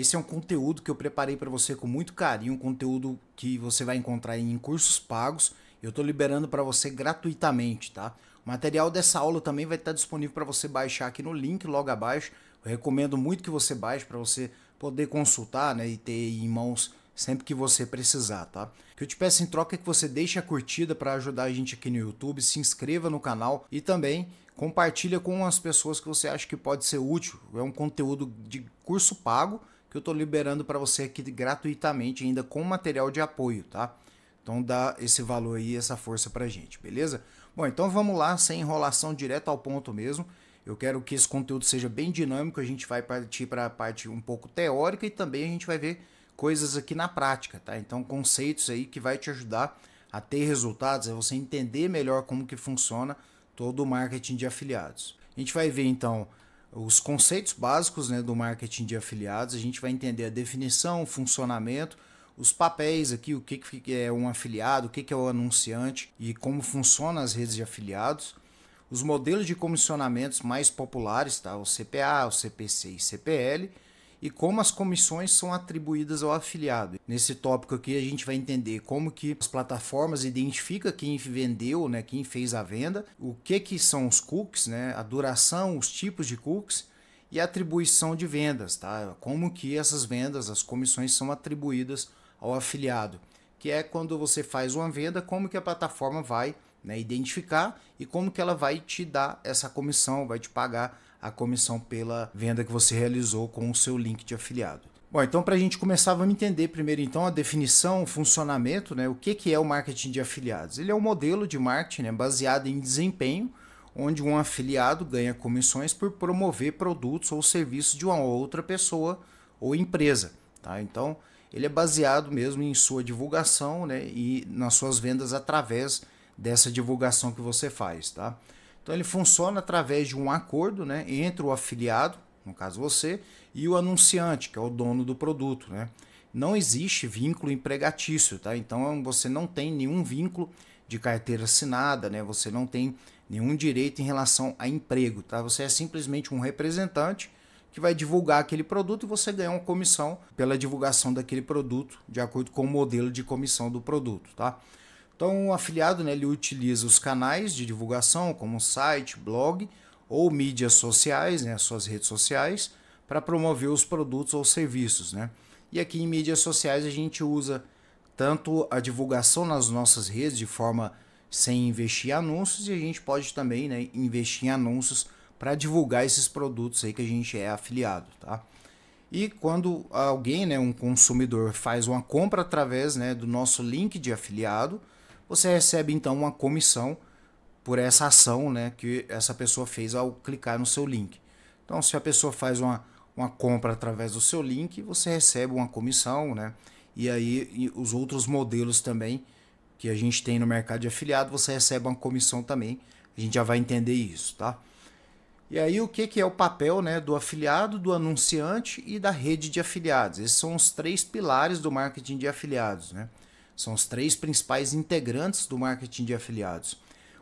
Esse é um conteúdo que eu preparei para você com muito carinho, um conteúdo que você vai encontrar em cursos pagos. Eu estou liberando para você gratuitamente, tá? O material dessa aula também vai estar tá disponível para você baixar aqui no link logo abaixo. Eu recomendo muito que você baixe para você poder consultar, né, e ter em mãos sempre que você precisar, tá? O que eu te peço em troca é que você deixe a curtida para ajudar a gente aqui no YouTube, se inscreva no canal e também compartilha com as pessoas que você acha que pode ser útil. É um conteúdo de curso pago que eu estou liberando para você aqui gratuitamente, ainda com material de apoio, tá? Então dá esse valor aí, essa força para a gente, beleza? Bom, então vamos lá, sem enrolação, direto ao ponto mesmo. Eu quero que esse conteúdo seja bem dinâmico, a gente vai partir para a parte um pouco teórica e também a gente vai ver coisas aqui na prática, tá? Então conceitos aí que vai te ajudar a ter resultados, é você entender melhor como que funciona todo o marketing de afiliados. A gente vai ver então os conceitos básicos né, do marketing de afiliados. A gente vai entender a definição, o funcionamento, os papéis aqui, o que, que é um afiliado, o que, que é o anunciante e como funcionam as redes de afiliados. Os modelos de comissionamentos mais populares, tá? o CPA, o CPC e CPL e como as comissões são atribuídas ao afiliado. Nesse tópico aqui a gente vai entender como que as plataformas identificam quem vendeu, né, quem fez a venda, o que que são os cookies, né, a duração, os tipos de cookies e a atribuição de vendas, tá? Como que essas vendas, as comissões são atribuídas ao afiliado, que é quando você faz uma venda, como que a plataforma vai né, identificar e como que ela vai te dar essa comissão, vai te pagar a comissão pela venda que você realizou com o seu link de afiliado. Bom, então para a gente começar, vamos entender primeiro então a definição, o funcionamento, né? O que, que é o marketing de afiliados? Ele é um modelo de marketing né? baseado em desempenho, onde um afiliado ganha comissões por promover produtos ou serviços de uma outra pessoa ou empresa. Tá? Então, ele é baseado mesmo em sua divulgação né? e nas suas vendas através dessa divulgação que você faz. Tá? Então ele funciona através de um acordo né, entre o afiliado, no caso você, e o anunciante, que é o dono do produto. Né? Não existe vínculo empregatício, tá? Então você não tem nenhum vínculo de carteira assinada, né? Você não tem nenhum direito em relação a emprego, tá? Você é simplesmente um representante que vai divulgar aquele produto e você ganha uma comissão pela divulgação daquele produto, de acordo com o modelo de comissão do produto, tá? Então, o afiliado né, ele utiliza os canais de divulgação, como site, blog ou mídias sociais, né, suas redes sociais, para promover os produtos ou serviços. Né? E aqui em mídias sociais a gente usa tanto a divulgação nas nossas redes de forma sem investir em anúncios e a gente pode também né, investir em anúncios para divulgar esses produtos aí que a gente é afiliado, tá? E quando alguém, né, um consumidor faz uma compra através né, do nosso link de afiliado, você recebe então uma comissão por essa ação né, que essa pessoa fez ao clicar no seu link. Então, se a pessoa faz uma, uma compra através do seu link, você recebe uma comissão, né? E aí e os outros modelos também que a gente tem no mercado de afiliado, você recebe uma comissão também. A gente já vai entender isso, tá? E aí o que, que é o papel né, do afiliado, do anunciante e da rede de afiliados? Esses são os três pilares do marketing de afiliados, né? São os três principais integrantes do marketing de afiliados.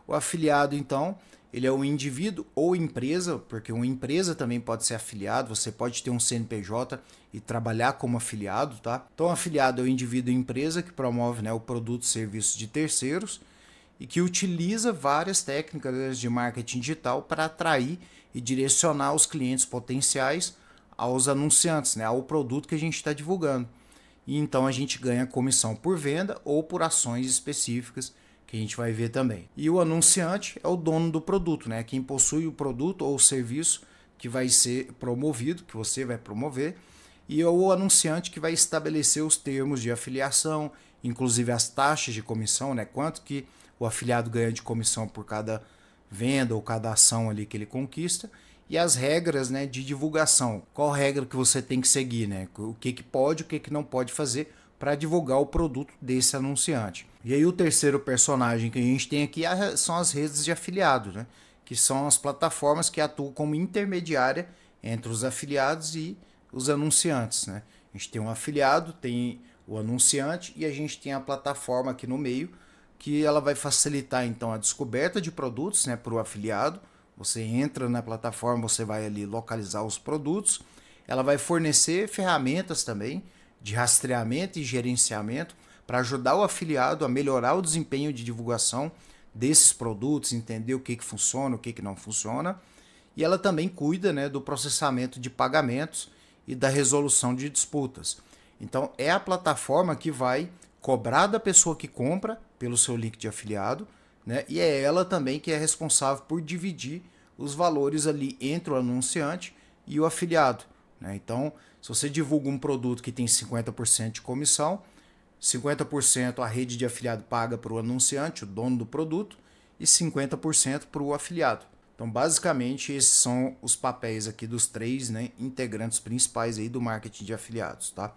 O afiliado, então, ele é um indivíduo ou empresa, porque uma empresa também pode ser afiliado, você pode ter um CNPJ e trabalhar como afiliado, tá? Então, afiliado é o indivíduo ou empresa que promove né, o produto e serviço de terceiros e que utiliza várias técnicas de marketing digital para atrair e direcionar os clientes potenciais aos anunciantes, né, ao produto que a gente está divulgando e então a gente ganha comissão por venda ou por ações específicas que a gente vai ver também. E o anunciante é o dono do produto, né? Quem possui o produto ou o serviço que vai ser promovido, que você vai promover, e é o anunciante que vai estabelecer os termos de afiliação, inclusive as taxas de comissão, né? Quanto que o afiliado ganha de comissão por cada venda ou cada ação ali que ele conquista e as regras né, de divulgação. Qual regra que você tem que seguir, né? O que, que pode, o que, que não pode fazer para divulgar o produto desse anunciante. E aí o terceiro personagem que a gente tem aqui é são as redes de afiliados, né? Que são as plataformas que atuam como intermediária entre os afiliados e os anunciantes, né? A gente tem um afiliado, tem o anunciante e a gente tem a plataforma aqui no meio que ela vai facilitar então a descoberta de produtos, né, para o afiliado você entra na plataforma, você vai ali localizar os produtos. Ela vai fornecer ferramentas também de rastreamento e gerenciamento para ajudar o afiliado a melhorar o desempenho de divulgação desses produtos, entender o que, que funciona, o que, que não funciona. E ela também cuida né, do processamento de pagamentos e da resolução de disputas. Então, é a plataforma que vai cobrar da pessoa que compra pelo seu link de afiliado né? E é ela também que é responsável por dividir os valores ali entre o anunciante e o afiliado. Né? Então, se você divulga um produto que tem 50% de comissão, 50% a rede de afiliado paga para o anunciante, o dono do produto, e 50% para o afiliado. Então, basicamente, esses são os papéis aqui dos três né, integrantes principais aí do marketing de afiliados. Tá?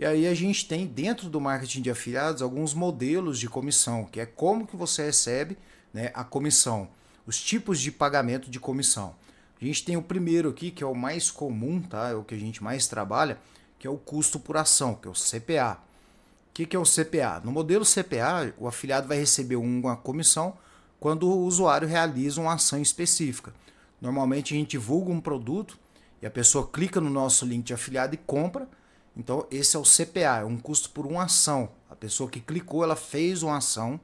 E aí a gente tem dentro do marketing de afiliados alguns modelos de comissão, que é como que você recebe né, a comissão, os tipos de pagamento de comissão. A gente tem o primeiro aqui, que é o mais comum, tá? É o que a gente mais trabalha, que é o custo por ação, que é o CPA. O que, que é o CPA? No modelo CPA, o afiliado vai receber uma comissão quando o usuário realiza uma ação específica. Normalmente a gente divulga um produto e a pessoa clica no nosso link de afiliado e compra então, esse é o CPA, é um custo por uma ação. A pessoa que clicou, ela fez uma ação,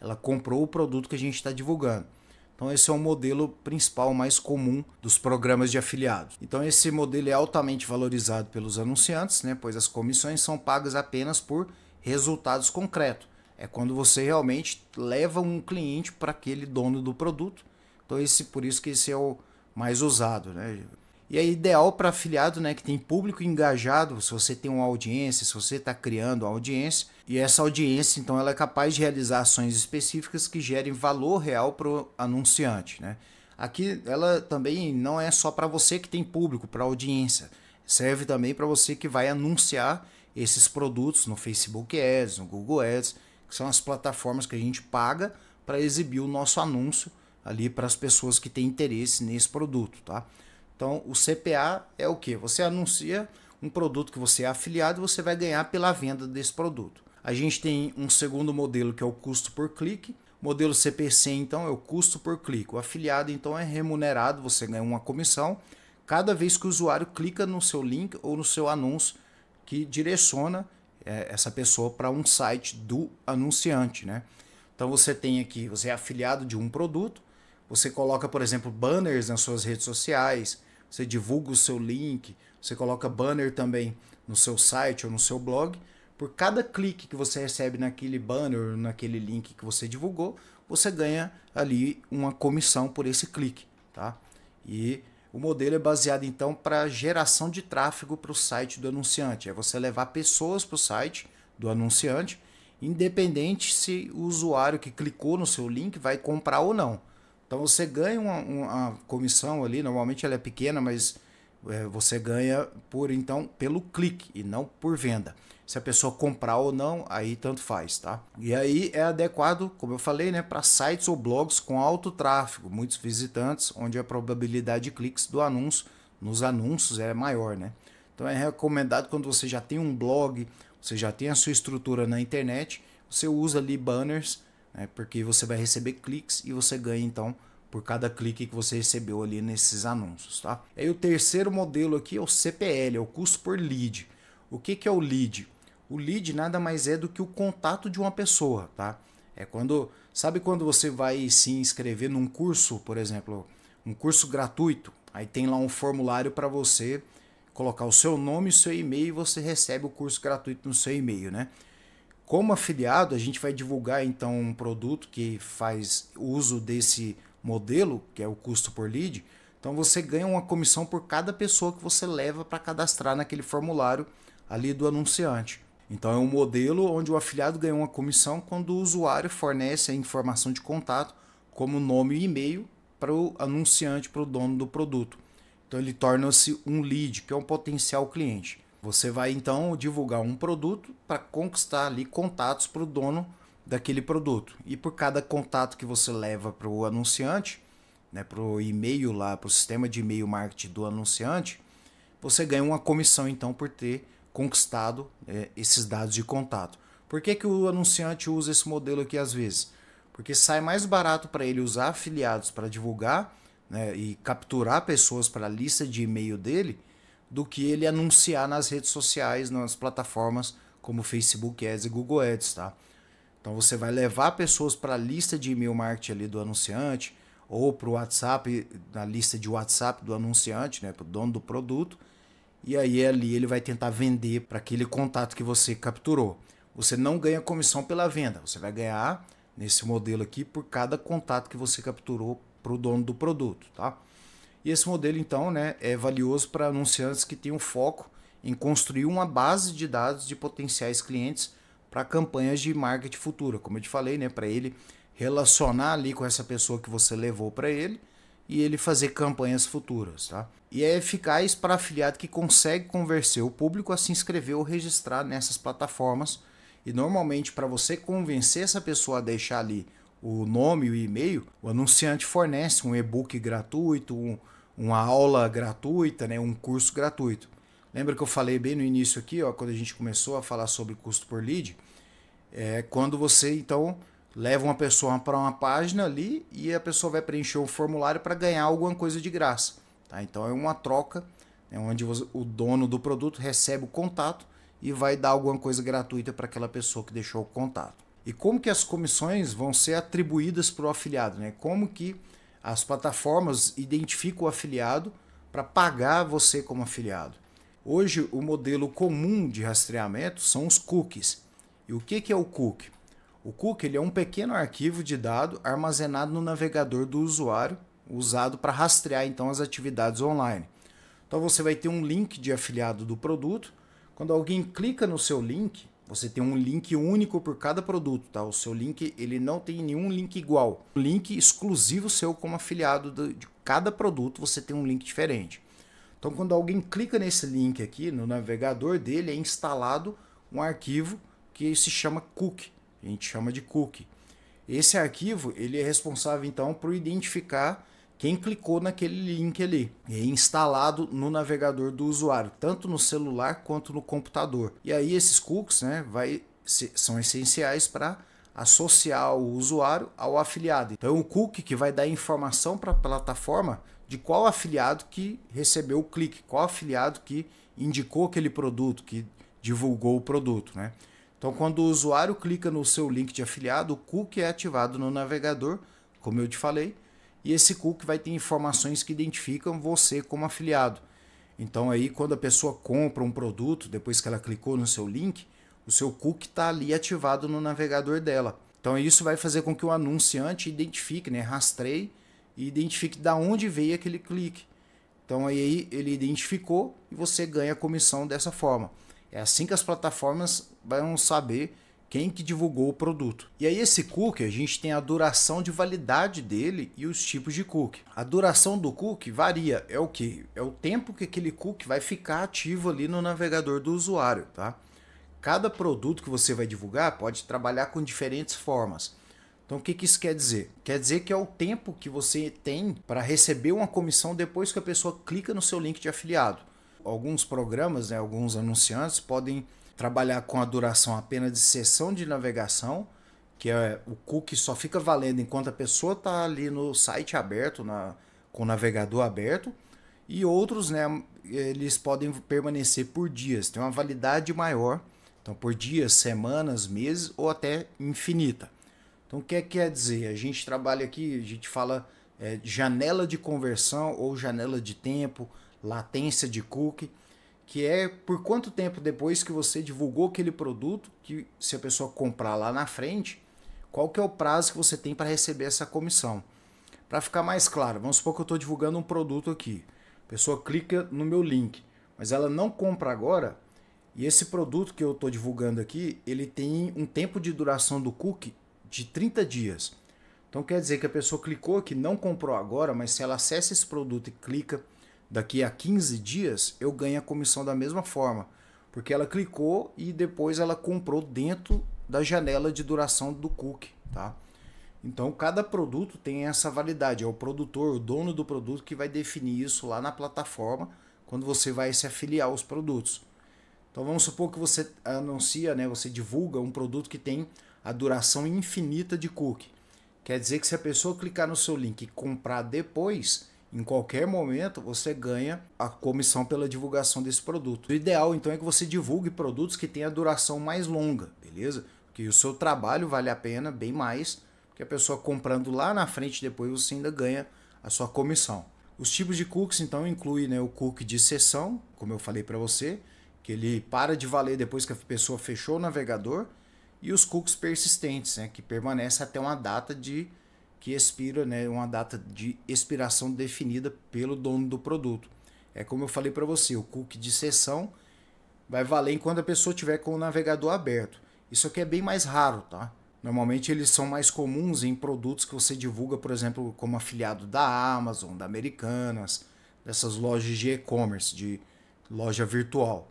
ela comprou o produto que a gente está divulgando. Então, esse é o modelo principal mais comum dos programas de afiliados. Então, esse modelo é altamente valorizado pelos anunciantes, né? pois as comissões são pagas apenas por resultados concretos. É quando você realmente leva um cliente para aquele dono do produto. Então, esse, por isso que esse é o mais usado. Né? E é ideal para afiliado, né, que tem público engajado, se você tem uma audiência, se você está criando uma audiência, e essa audiência, então, ela é capaz de realizar ações específicas que gerem valor real para o anunciante, né? Aqui ela também não é só para você que tem público, para audiência. Serve também para você que vai anunciar esses produtos no Facebook Ads, no Google Ads, que são as plataformas que a gente paga para exibir o nosso anúncio ali para as pessoas que têm interesse nesse produto, tá? Então, o CPA é o que? Você anuncia um produto que você é afiliado e você vai ganhar pela venda desse produto. A gente tem um segundo modelo que é o custo por clique. modelo CPC, então, é o custo por clique. O afiliado, então, é remunerado, você ganha uma comissão cada vez que o usuário clica no seu link ou no seu anúncio que direciona é, essa pessoa para um site do anunciante, né? Então você tem aqui, você é afiliado de um produto, você coloca, por exemplo, banners nas suas redes sociais, você divulga o seu link, você coloca banner também no seu site ou no seu blog. Por cada clique que você recebe naquele banner, naquele link que você divulgou, você ganha ali uma comissão por esse clique, tá? E o modelo é baseado então para geração de tráfego para o site do anunciante. É você levar pessoas para o site do anunciante, independente se o usuário que clicou no seu link vai comprar ou não. Então você ganha uma, uma comissão ali, normalmente ela é pequena, mas é, você ganha por então pelo clique e não por venda. Se a pessoa comprar ou não, aí tanto faz, tá? E aí é adequado, como eu falei, né, para sites ou blogs com alto tráfego, muitos visitantes, onde a probabilidade de cliques do anúncio nos anúncios é maior, né? Então é recomendado quando você já tem um blog, você já tem a sua estrutura na internet, você usa ali banners né? porque você vai receber cliques e você ganha então por cada clique que você recebeu ali nesses anúncios, tá? aí o terceiro modelo aqui é o CPL, é o custo por lead. O que, que é o lead? O lead nada mais é do que o contato de uma pessoa, tá? É quando, sabe quando você vai se inscrever num curso, por exemplo, um curso gratuito, aí tem lá um formulário para você colocar o seu nome, o seu e-mail e você recebe o curso gratuito no seu e-mail, né? Como afiliado, a gente vai divulgar então um produto que faz uso desse modelo, que é o custo por lead. Então você ganha uma comissão por cada pessoa que você leva para cadastrar naquele formulário ali do anunciante. Então é um modelo onde o afiliado ganha uma comissão quando o usuário fornece a informação de contato, como nome e e-mail, para o anunciante, para o dono do produto. Então ele torna-se um lead, que é um potencial cliente. Você vai então divulgar um produto para conquistar ali contatos para o dono daquele produto. E por cada contato que você leva para o anunciante, né, para o e-mail lá, para o sistema de e-mail marketing do anunciante, você ganha uma comissão então por ter conquistado é, esses dados de contato. Por que, que o anunciante usa esse modelo aqui às vezes? Porque sai mais barato para ele usar afiliados para divulgar né, e capturar pessoas para a lista de e-mail dele do que ele anunciar nas redes sociais, nas plataformas como Facebook Ads e Google Ads, tá? Então você vai levar pessoas para a lista de e-mail marketing ali do anunciante ou para o WhatsApp, na lista de WhatsApp do anunciante, né, para o dono do produto. E aí ali ele vai tentar vender para aquele contato que você capturou. Você não ganha comissão pela venda, você vai ganhar nesse modelo aqui por cada contato que você capturou para o dono do produto, tá? E esse modelo, então, né, é valioso para anunciantes que têm um foco em construir uma base de dados de potenciais clientes para campanhas de marketing futura. Como eu te falei, né, para ele relacionar ali com essa pessoa que você levou para ele e ele fazer campanhas futuras, tá? E é eficaz para afiliado que consegue convencer o público a se inscrever ou registrar nessas plataformas. E normalmente para você convencer essa pessoa a deixar ali o nome e o e-mail, o anunciante fornece um e-book gratuito, um, uma aula gratuita, né, um curso gratuito. Lembra que eu falei bem no início aqui, ó, quando a gente começou a falar sobre custo por lead? É quando você então leva uma pessoa para uma página ali e a pessoa vai preencher um formulário para ganhar alguma coisa de graça. Tá? Então é uma troca né, onde o dono do produto recebe o contato e vai dar alguma coisa gratuita para aquela pessoa que deixou o contato e como que as comissões vão ser atribuídas para o afiliado, né? Como que as plataformas identificam o afiliado para pagar você como afiliado. Hoje o modelo comum de rastreamento são os cookies. E o que, que é o cookie? O cookie ele é um pequeno arquivo de dado armazenado no navegador do usuário, usado para rastrear então as atividades online. Então você vai ter um link de afiliado do produto. Quando alguém clica no seu link, você tem um link único por cada produto, tá? O seu link, ele não tem nenhum link igual. O link exclusivo seu como afiliado de cada produto, você tem um link diferente. Então, quando alguém clica nesse link aqui, no navegador dele, é instalado um arquivo que se chama cookie. A gente chama de cookie. Esse arquivo, ele é responsável, então, por identificar quem clicou naquele link ali, é instalado no navegador do usuário, tanto no celular quanto no computador. E aí esses cookies né, vai, são essenciais para associar o usuário ao afiliado. Então, o é cookie que vai dar informação para a plataforma de qual afiliado que recebeu o clique, qual afiliado que indicou aquele produto, que divulgou o produto, né? Então, quando o usuário clica no seu link de afiliado, o cookie é ativado no navegador, como eu te falei, e esse cookie vai ter informações que identificam você como afiliado. Então aí quando a pessoa compra um produto, depois que ela clicou no seu link, o seu cookie está ali ativado no navegador dela. Então isso vai fazer com que o anunciante identifique, né, rastreie e identifique da onde veio aquele clique. Então aí ele identificou e você ganha a comissão dessa forma. É assim que as plataformas vão saber quem que divulgou o produto. E aí esse cookie, a gente tem a duração de validade dele e os tipos de cookie. A duração do cookie varia, é o que? É o tempo que aquele cookie vai ficar ativo ali no navegador do usuário, tá? Cada produto que você vai divulgar pode trabalhar com diferentes formas. Então o que, que isso quer dizer? Quer dizer que é o tempo que você tem para receber uma comissão depois que a pessoa clica no seu link de afiliado. Alguns programas, né, alguns anunciantes podem trabalhar com a duração apenas de sessão de navegação, que é o cookie só fica valendo enquanto a pessoa está ali no site aberto, na, com o navegador aberto, e outros, né, eles podem permanecer por dias, tem uma validade maior, então por dias, semanas, meses ou até infinita. Então o que é, quer dizer? A gente trabalha aqui, a gente fala é, janela de conversão ou janela de tempo, latência de cookie que é por quanto tempo depois que você divulgou aquele produto, que se a pessoa comprar lá na frente, qual que é o prazo que você tem para receber essa comissão. Para ficar mais claro, vamos supor que eu estou divulgando um produto aqui. A pessoa clica no meu link, mas ela não compra agora, e esse produto que eu estou divulgando aqui, ele tem um tempo de duração do cookie de 30 dias. Então quer dizer que a pessoa clicou que não comprou agora, mas se ela acessa esse produto e clica daqui a 15 dias eu ganho a comissão da mesma forma, porque ela clicou e depois ela comprou dentro da janela de duração do cookie, tá? Então cada produto tem essa validade, é o produtor, o dono do produto que vai definir isso lá na plataforma quando você vai se afiliar aos produtos. Então vamos supor que você anuncia, né, você divulga um produto que tem a duração infinita de cookie. Quer dizer que se a pessoa clicar no seu link e comprar depois, em qualquer momento você ganha a comissão pela divulgação desse produto. O ideal então é que você divulgue produtos que tenham a duração mais longa, beleza? Porque o seu trabalho vale a pena bem mais, porque a pessoa comprando lá na frente depois você ainda ganha a sua comissão. Os tipos de cookies então incluem né, o cookie de sessão, como eu falei para você, que ele para de valer depois que a pessoa fechou o navegador, e os cookies persistentes, né, que permanecem até uma data de que expira, né, uma data de expiração definida pelo dono do produto. É como eu falei para você, o cookie de sessão vai valer enquanto a pessoa tiver com o navegador aberto. Isso aqui é bem mais raro, tá? Normalmente eles são mais comuns em produtos que você divulga, por exemplo, como afiliado da Amazon, da Americanas, dessas lojas de e-commerce, de loja virtual.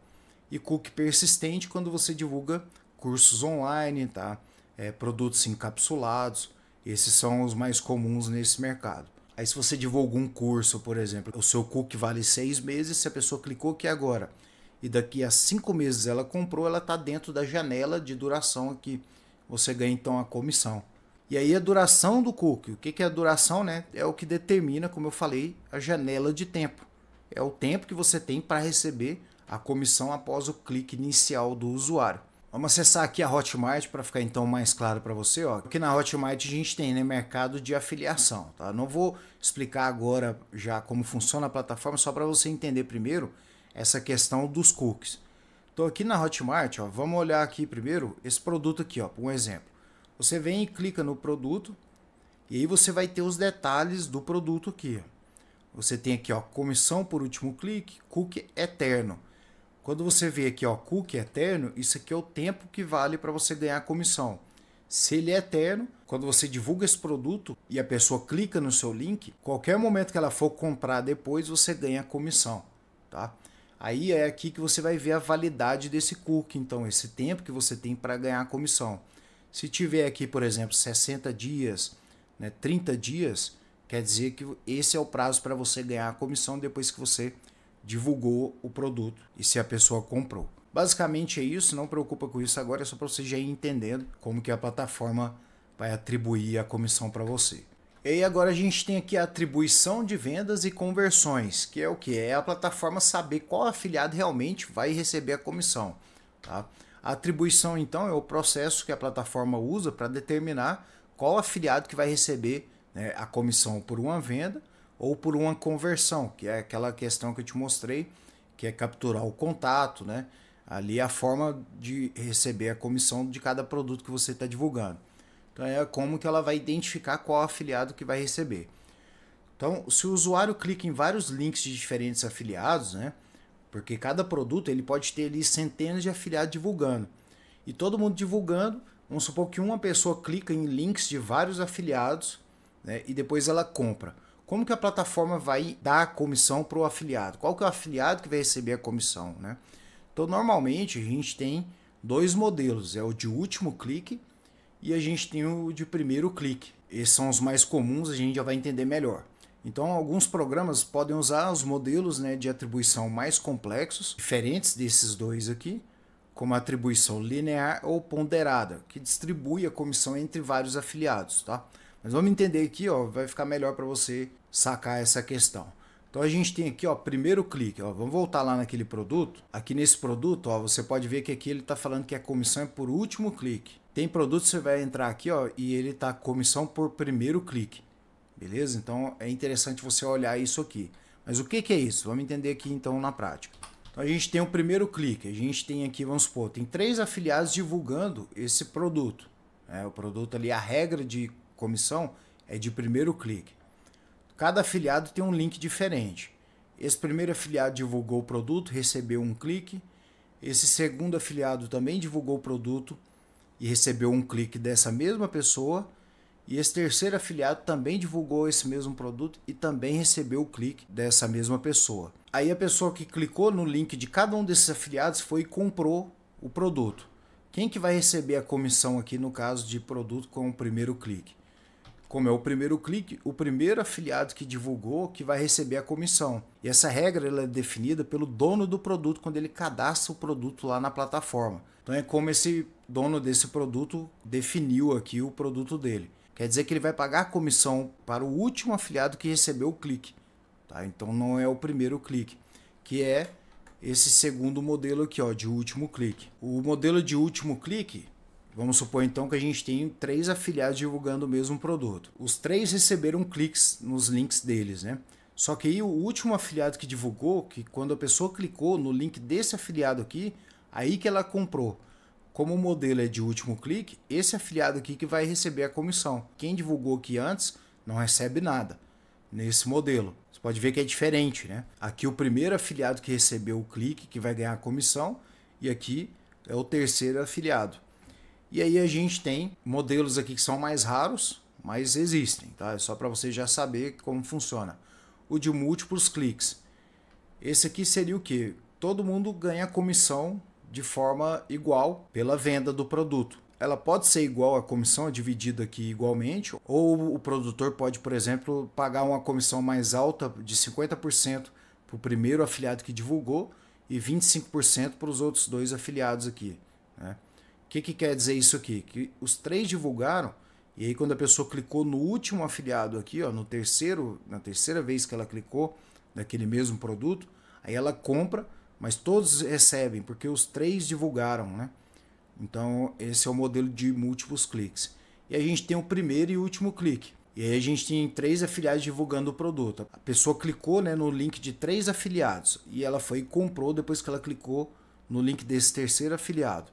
E cookie persistente quando você divulga cursos online, tá? É, produtos encapsulados. Esses são os mais comuns nesse mercado. Aí se você divulgou um curso, por exemplo, o seu cookie vale seis meses, se a pessoa clicou aqui é agora e daqui a cinco meses ela comprou, ela está dentro da janela de duração aqui. Você ganha então a comissão. E aí a duração do cookie, o que é a duração, né? É o que determina, como eu falei, a janela de tempo. É o tempo que você tem para receber a comissão após o clique inicial do usuário. Vamos acessar aqui a Hotmart para ficar então mais claro para você, ó. Aqui na Hotmart a gente tem né, mercado de afiliação, tá? Não vou explicar agora já como funciona a plataforma, só para você entender primeiro essa questão dos cookies. Então aqui na Hotmart, ó, vamos olhar aqui primeiro esse produto aqui, ó, um exemplo. Você vem e clica no produto e aí você vai ter os detalhes do produto aqui. Você tem aqui, ó, comissão por último clique, cookie eterno. Quando você vê aqui, ó, cookie eterno, isso aqui é o tempo que vale para você ganhar a comissão. Se ele é eterno, quando você divulga esse produto e a pessoa clica no seu link, qualquer momento que ela for comprar depois, você ganha a comissão, tá? Aí é aqui que você vai ver a validade desse cookie, então esse tempo que você tem para ganhar a comissão. Se tiver aqui, por exemplo, 60 dias, né, 30 dias, quer dizer que esse é o prazo para você ganhar a comissão depois que você divulgou o produto e se a pessoa comprou. Basicamente é isso, não preocupa com isso agora, é só para você já ir entendendo como que a plataforma vai atribuir a comissão para você. E aí agora a gente tem aqui a atribuição de vendas e conversões, que é o que? É a plataforma saber qual afiliado realmente vai receber a comissão. Tá? A atribuição então é o processo que a plataforma usa para determinar qual afiliado que vai receber né, a comissão por uma venda ou por uma conversão, que é aquela questão que eu te mostrei, que é capturar o contato, né? Ali é a forma de receber a comissão de cada produto que você está divulgando. Então é como que ela vai identificar qual afiliado que vai receber. Então, se o usuário clica em vários links de diferentes afiliados, né? Porque cada produto ele pode ter ali centenas de afiliados divulgando. E todo mundo divulgando, vamos supor que uma pessoa clica em links de vários afiliados né, e depois ela compra como que a plataforma vai dar a comissão para o afiliado? Qual que é o afiliado que vai receber a comissão, né? Então, normalmente a gente tem dois modelos, é o de último clique e a gente tem o de primeiro clique. Esses são os mais comuns, a gente já vai entender melhor. Então, alguns programas podem usar os modelos né, de atribuição mais complexos, diferentes desses dois aqui, como atribuição linear ou ponderada, que distribui a comissão entre vários afiliados, tá? Mas vamos entender aqui, ó, vai ficar melhor para você sacar essa questão. Então a gente tem aqui, ó, primeiro clique, ó, vamos voltar lá naquele produto. Aqui nesse produto, ó, você pode ver que aqui ele está falando que a comissão é por último clique. Tem produto você vai entrar aqui, ó, e ele tá comissão por primeiro clique. Beleza? Então é interessante você olhar isso aqui. Mas o que, que é isso? Vamos entender aqui então na prática. Então a gente tem o primeiro clique, a gente tem aqui, vamos supor, tem três afiliados divulgando esse produto. Né? O produto ali, a regra de comissão é de primeiro clique. Cada afiliado tem um link diferente. Esse primeiro afiliado divulgou o produto, recebeu um clique. Esse segundo afiliado também divulgou o produto e recebeu um clique dessa mesma pessoa. E esse terceiro afiliado também divulgou esse mesmo produto e também recebeu o clique dessa mesma pessoa. Aí a pessoa que clicou no link de cada um desses afiliados foi e comprou o produto. Quem que vai receber a comissão aqui no caso de produto com o primeiro clique? como é o primeiro clique, o primeiro afiliado que divulgou que vai receber a comissão. E essa regra ela é definida pelo dono do produto quando ele cadastra o produto lá na plataforma. Então é como esse dono desse produto definiu aqui o produto dele. Quer dizer que ele vai pagar a comissão para o último afiliado que recebeu o clique. Tá? Então não é o primeiro clique, que é esse segundo modelo aqui ó, de último clique. O modelo de último clique Vamos supor então que a gente tem três afiliados divulgando o mesmo produto. Os três receberam cliques nos links deles, né? Só que aí o último afiliado que divulgou, que quando a pessoa clicou no link desse afiliado aqui, aí que ela comprou. Como o modelo é de último clique, esse afiliado aqui que vai receber a comissão. Quem divulgou aqui antes não recebe nada nesse modelo. Você pode ver que é diferente, né? Aqui o primeiro afiliado que recebeu o clique que vai ganhar a comissão e aqui é o terceiro afiliado. E aí a gente tem modelos aqui que são mais raros, mas existem, tá? É só para você já saber como funciona. O de múltiplos cliques. Esse aqui seria o que? Todo mundo ganha comissão de forma igual pela venda do produto. Ela pode ser igual a comissão é dividida aqui igualmente, ou o produtor pode, por exemplo, pagar uma comissão mais alta de 50% para o primeiro afiliado que divulgou e 25% para os outros dois afiliados aqui. Né? O que, que quer dizer isso aqui? Que os três divulgaram, e aí quando a pessoa clicou no último afiliado aqui, ó, no terceiro, na terceira vez que ela clicou naquele mesmo produto, aí ela compra, mas todos recebem, porque os três divulgaram, né? Então, esse é o modelo de múltiplos cliques. E a gente tem o primeiro e último clique. E aí a gente tem três afiliados divulgando o produto. A pessoa clicou né, no link de três afiliados e ela foi e comprou depois que ela clicou no link desse terceiro afiliado.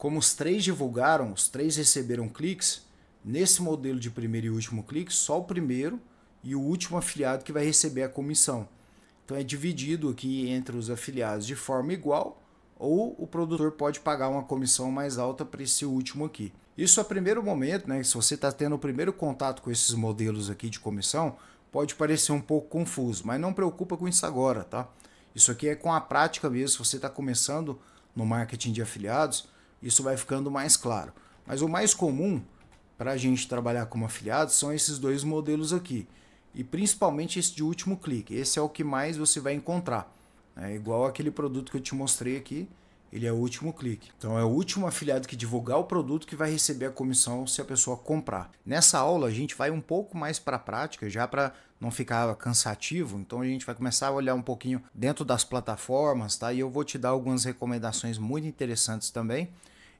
Como os três divulgaram, os três receberam cliques, nesse modelo de primeiro e último clique, só o primeiro e o último afiliado que vai receber a comissão. Então é dividido aqui entre os afiliados de forma igual, ou o produtor pode pagar uma comissão mais alta para esse último aqui. Isso a é primeiro momento, né? Se você está tendo o primeiro contato com esses modelos aqui de comissão, pode parecer um pouco confuso, mas não preocupa com isso agora, tá? Isso aqui é com a prática mesmo. Se você está começando no marketing de afiliados, isso vai ficando mais claro. Mas o mais comum para a gente trabalhar como afiliado são esses dois modelos aqui. E principalmente esse de último clique. Esse é o que mais você vai encontrar. É igual aquele produto que eu te mostrei aqui, ele é o último clique. Então é o último afiliado que divulgar o produto que vai receber a comissão se a pessoa comprar. Nessa aula a gente vai um pouco mais para a prática, já para não ficar cansativo, então a gente vai começar a olhar um pouquinho dentro das plataformas, tá? E eu vou te dar algumas recomendações muito interessantes também.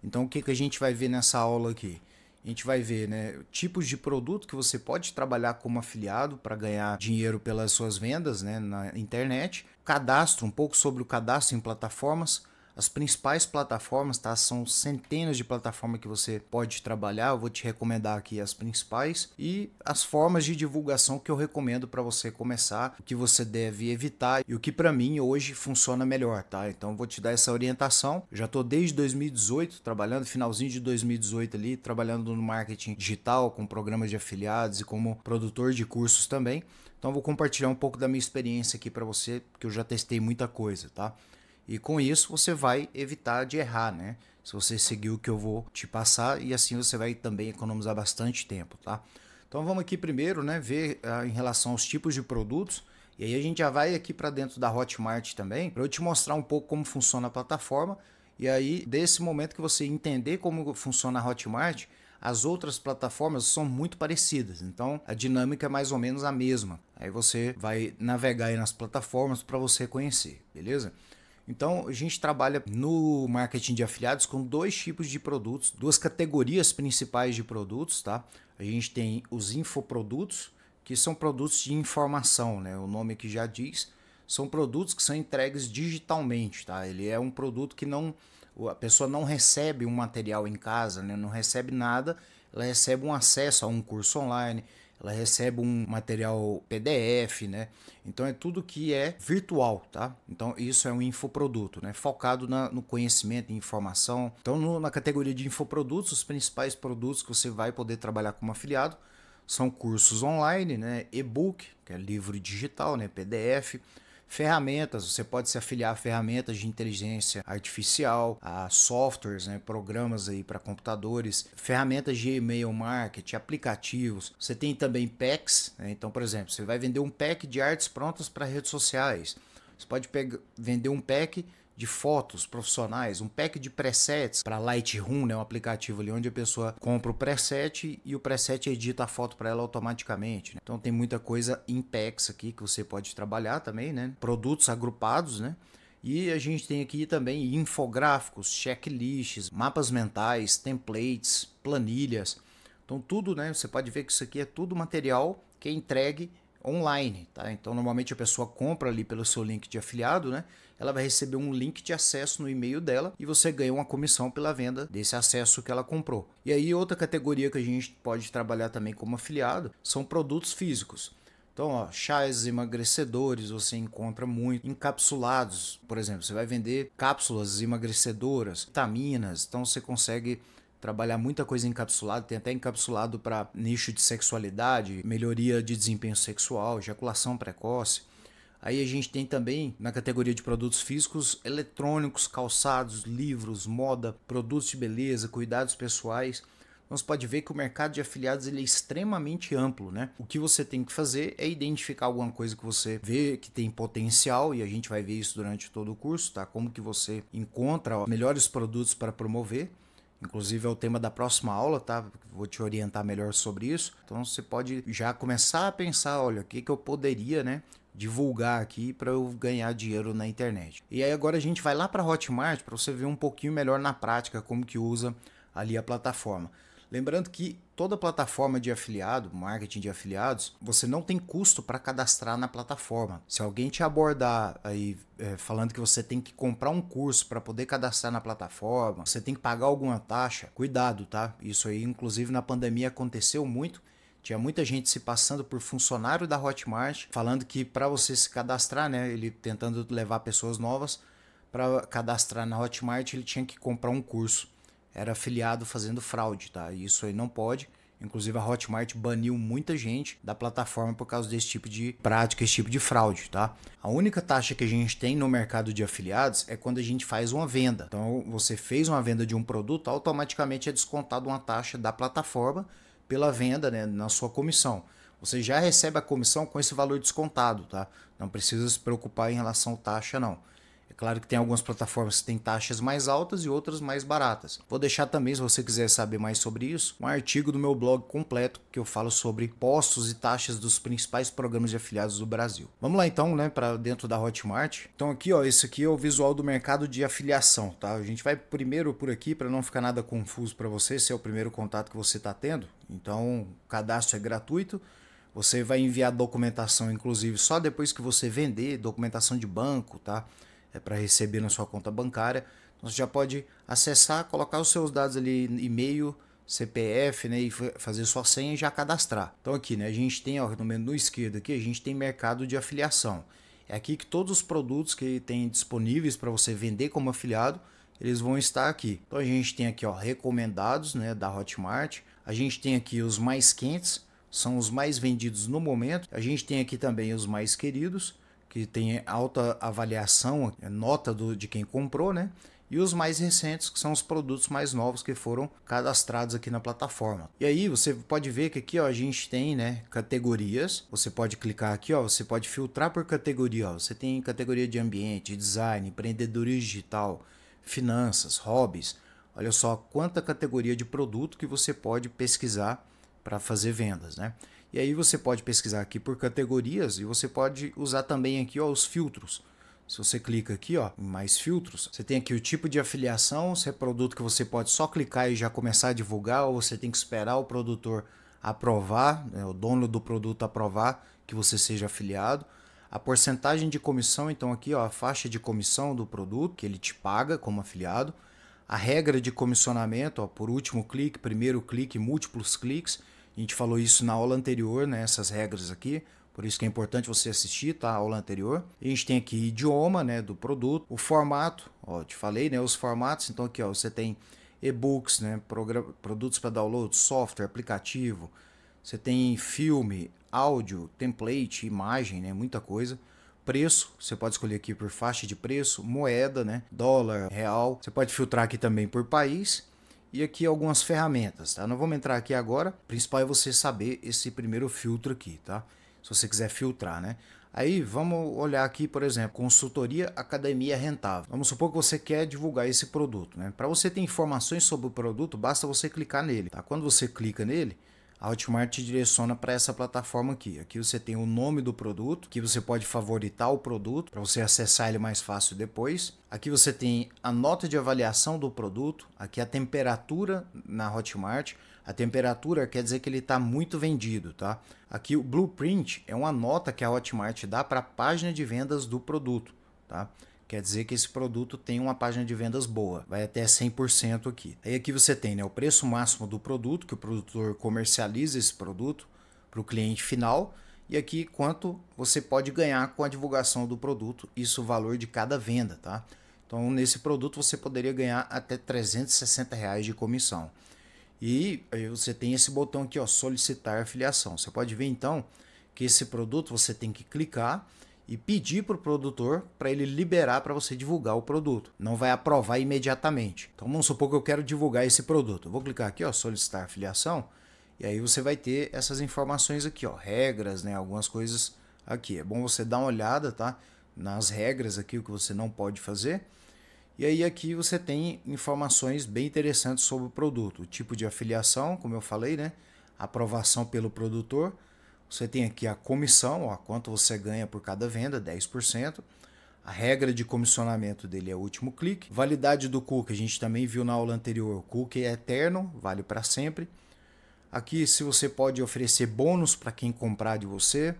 Então, o que, que a gente vai ver nessa aula aqui? A gente vai ver né, tipos de produto que você pode trabalhar como afiliado para ganhar dinheiro pelas suas vendas né, na internet. Cadastro, um pouco sobre o cadastro em plataformas. As principais plataformas, tá? São centenas de plataformas que você pode trabalhar. Eu vou te recomendar aqui as principais e as formas de divulgação que eu recomendo para você começar, o que você deve evitar e o que para mim hoje funciona melhor, tá? Então vou te dar essa orientação. Eu já tô desde 2018 trabalhando, finalzinho de 2018 ali, trabalhando no marketing digital com programas de afiliados e como produtor de cursos também. Então vou compartilhar um pouco da minha experiência aqui para você, que eu já testei muita coisa, tá? E com isso você vai evitar de errar, né? Se você seguir o que eu vou te passar e assim você vai também economizar bastante tempo, tá? Então vamos aqui primeiro, né, ver ah, em relação aos tipos de produtos. E aí a gente já vai aqui para dentro da Hotmart também, para eu te mostrar um pouco como funciona a plataforma. E aí, desse momento que você entender como funciona a Hotmart, as outras plataformas são muito parecidas, então a dinâmica é mais ou menos a mesma. Aí você vai navegar nas plataformas para você conhecer, beleza? Então, a gente trabalha no marketing de afiliados com dois tipos de produtos, duas categorias principais de produtos, tá? A gente tem os infoprodutos, que são produtos de informação, né? O nome que já diz, são produtos que são entregues digitalmente, tá? Ele é um produto que não a pessoa não recebe um material em casa, né? Não recebe nada, ela recebe um acesso a um curso online, ela recebe um material PDF, né? Então é tudo que é virtual, tá? Então isso é um infoproduto, né? Focado na, no conhecimento e informação. Então no, na categoria de infoprodutos, os principais produtos que você vai poder trabalhar como afiliado são cursos online, né? E-book, que é livro digital, né? PDF, ferramentas, você pode se afiliar a ferramentas de inteligência artificial, a softwares, né, programas aí para computadores, ferramentas de e-mail marketing, aplicativos. Você tem também packs, né? então, por exemplo, você vai vender um pack de artes prontas para redes sociais. Você pode pegar, vender um pack de fotos profissionais, um pack de presets para Lightroom, né, um aplicativo ali onde a pessoa compra o preset e o preset edita a foto para ela automaticamente. Né? Então tem muita coisa em packs aqui que você pode trabalhar também, né? Produtos agrupados, né? E a gente tem aqui também infográficos, checklists, mapas mentais, templates, planilhas. Então tudo, né? Você pode ver que isso aqui é tudo material que é entregue online, tá? Então normalmente a pessoa compra ali pelo seu link de afiliado, né? ela vai receber um link de acesso no e-mail dela e você ganha uma comissão pela venda desse acesso que ela comprou. E aí outra categoria que a gente pode trabalhar também como afiliado são produtos físicos. Então, ó, chás emagrecedores você encontra muito, encapsulados, por exemplo, você vai vender cápsulas emagrecedoras, vitaminas, então você consegue trabalhar muita coisa encapsulada, tem até encapsulado para nicho de sexualidade, melhoria de desempenho sexual, ejaculação precoce. Aí a gente tem também na categoria de produtos físicos, eletrônicos, calçados, livros, moda, produtos de beleza, cuidados pessoais. Então você pode ver que o mercado de afiliados ele é extremamente amplo, né? O que você tem que fazer é identificar alguma coisa que você vê que tem potencial e a gente vai ver isso durante todo o curso, tá? Como que você encontra ó, melhores produtos para promover. Inclusive é o tema da próxima aula, tá? Vou te orientar melhor sobre isso. Então você pode já começar a pensar, olha, o que, que eu poderia, né? divulgar aqui para eu ganhar dinheiro na internet. E aí agora a gente vai lá para Hotmart para você ver um pouquinho melhor na prática como que usa ali a plataforma. Lembrando que toda plataforma de afiliado, marketing de afiliados, você não tem custo para cadastrar na plataforma. Se alguém te abordar aí é, falando que você tem que comprar um curso para poder cadastrar na plataforma, você tem que pagar alguma taxa, cuidado, tá? Isso aí, inclusive na pandemia, aconteceu muito tinha muita gente se passando por funcionário da Hotmart, falando que para você se cadastrar, né, ele tentando levar pessoas novas para cadastrar na Hotmart, ele tinha que comprar um curso. Era afiliado fazendo fraude, tá? Isso aí não pode. Inclusive a Hotmart baniu muita gente da plataforma por causa desse tipo de prática, esse tipo de fraude, tá? A única taxa que a gente tem no mercado de afiliados é quando a gente faz uma venda. Então você fez uma venda de um produto, automaticamente é descontado uma taxa da plataforma pela venda, né, na sua comissão. Você já recebe a comissão com esse valor descontado, tá? Não precisa se preocupar em relação à taxa, não. Claro que tem algumas plataformas que têm taxas mais altas e outras mais baratas. Vou deixar também, se você quiser saber mais sobre isso, um artigo do meu blog completo que eu falo sobre postos e taxas dos principais programas de afiliados do Brasil. Vamos lá então, né, para dentro da Hotmart. Então aqui, ó, esse aqui é o visual do mercado de afiliação, tá? A gente vai primeiro por aqui para não ficar nada confuso para você, se é o primeiro contato que você está tendo. Então, o cadastro é gratuito. Você vai enviar documentação, inclusive, só depois que você vender, documentação de banco, tá? é para receber na sua conta bancária. Então você já pode acessar, colocar os seus dados ali, e-mail, CPF, né, e fazer sua senha e já cadastrar. Então aqui, né, a gente tem, ó, no menu esquerdo aqui, a gente tem mercado de afiliação. É aqui que todos os produtos que tem disponíveis para você vender como afiliado, eles vão estar aqui. Então a gente tem aqui, ó, recomendados, né, da Hotmart. A gente tem aqui os mais quentes, são os mais vendidos no momento. A gente tem aqui também os mais queridos que tem alta avaliação, é nota do, de quem comprou, né? E os mais recentes, que são os produtos mais novos que foram cadastrados aqui na plataforma. E aí você pode ver que aqui ó, a gente tem né, categorias. Você pode clicar aqui, ó, você pode filtrar por categoria. Ó. Você tem categoria de ambiente, design, empreendedorismo digital, finanças, hobbies. Olha só quanta categoria de produto que você pode pesquisar para fazer vendas, né? E aí você pode pesquisar aqui por categorias e você pode usar também aqui ó, os filtros. Se você clica aqui, ó, em mais filtros, você tem aqui o tipo de afiliação, se é produto que você pode só clicar e já começar a divulgar, ou você tem que esperar o produtor aprovar, né, o dono do produto aprovar que você seja afiliado. A porcentagem de comissão, então aqui, ó, a faixa de comissão do produto que ele te paga como afiliado. A regra de comissionamento, ó, por último clique, primeiro clique, múltiplos cliques a gente falou isso na aula anterior, né, essas regras aqui. Por isso que é importante você assistir tá, a aula anterior. a gente tem aqui idioma né, do produto, o formato, ó, te falei, né, os formatos. Então aqui ó, você tem e-books, né, produtos para download, software, aplicativo. Você tem filme, áudio, template, imagem, né, muita coisa preço, você pode escolher aqui por faixa de preço, moeda, né? Dólar, real. Você pode filtrar aqui também por país e aqui algumas ferramentas, tá? Não vamos entrar aqui agora. O principal é você saber esse primeiro filtro aqui, tá? Se você quiser filtrar, né? Aí vamos olhar aqui, por exemplo, consultoria academia rentável. Vamos supor que você quer divulgar esse produto, né? Para você ter informações sobre o produto, basta você clicar nele, tá? Quando você clica nele, a Hotmart te direciona para essa plataforma aqui. Aqui você tem o nome do produto, que você pode favoritar o produto para você acessar ele mais fácil depois. Aqui você tem a nota de avaliação do produto, aqui a temperatura na Hotmart. A temperatura quer dizer que ele está muito vendido, tá? Aqui o blueprint é uma nota que a Hotmart dá para a página de vendas do produto, tá? Quer dizer que esse produto tem uma página de vendas boa, vai até 100% aqui. Aí aqui você tem né, o preço máximo do produto, que o produtor comercializa esse produto para o cliente final, e aqui quanto você pode ganhar com a divulgação do produto, isso o valor de cada venda, tá? Então nesse produto você poderia ganhar até 360 reais de comissão. E aí você tem esse botão aqui, ó, solicitar afiliação. Você pode ver então que esse produto você tem que clicar e pedir para o produtor para ele liberar para você divulgar o produto. Não vai aprovar imediatamente. Então vamos supor que eu quero divulgar esse produto. Eu vou clicar aqui, ó, solicitar afiliação, e aí você vai ter essas informações aqui, ó, regras, né, algumas coisas aqui. É bom você dar uma olhada, tá? Nas regras aqui o que você não pode fazer. E aí aqui você tem informações bem interessantes sobre o produto, o tipo de afiliação, como eu falei, né? Aprovação pelo produtor você tem aqui a comissão, ó, quanto você ganha por cada venda, 10%. A regra de comissionamento dele é o último clique. Validade do cookie, a gente também viu na aula anterior. O cookie é eterno, vale para sempre. Aqui, se você pode oferecer bônus para quem comprar de você,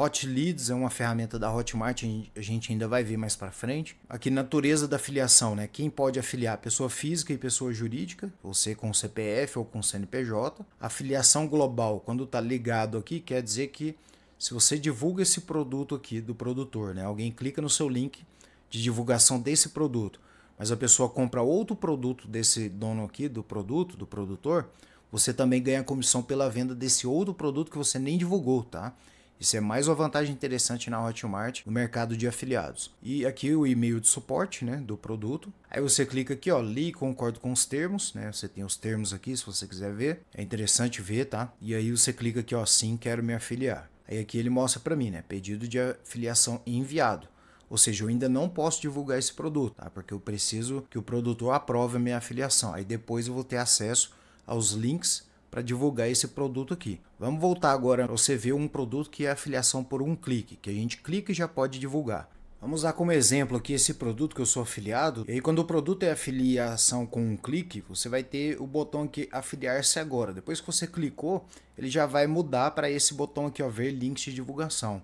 Hot Leads é uma ferramenta da Hotmart, a gente ainda vai ver mais para frente. Aqui, natureza da filiação, né? Quem pode afiliar? Pessoa física e pessoa jurídica, você com CPF ou com CNPJ. Afiliação global, quando está ligado aqui, quer dizer que se você divulga esse produto aqui do produtor, né? Alguém clica no seu link de divulgação desse produto, mas a pessoa compra outro produto desse dono aqui, do produto, do produtor, você também ganha comissão pela venda desse outro produto que você nem divulgou, tá? Isso é mais uma vantagem interessante na Hotmart no mercado de afiliados. E aqui o e-mail de suporte né, do produto. Aí você clica aqui, ó, li concordo com os termos, né? Você tem os termos aqui, se você quiser ver. É interessante ver, tá? E aí você clica aqui, ó, sim, quero me afiliar. Aí aqui ele mostra para mim, né? Pedido de afiliação enviado. Ou seja, eu ainda não posso divulgar esse produto, tá? Porque eu preciso que o produtor aprove a minha afiliação. Aí depois eu vou ter acesso aos links para divulgar esse produto aqui. Vamos voltar agora para você ver um produto que é afiliação por um clique, que a gente clica e já pode divulgar. Vamos usar como exemplo aqui esse produto que eu sou afiliado. E aí, quando o produto é afiliação com um clique, você vai ter o botão aqui afiliar-se agora. Depois que você clicou, ele já vai mudar para esse botão aqui, ó, ver links de divulgação.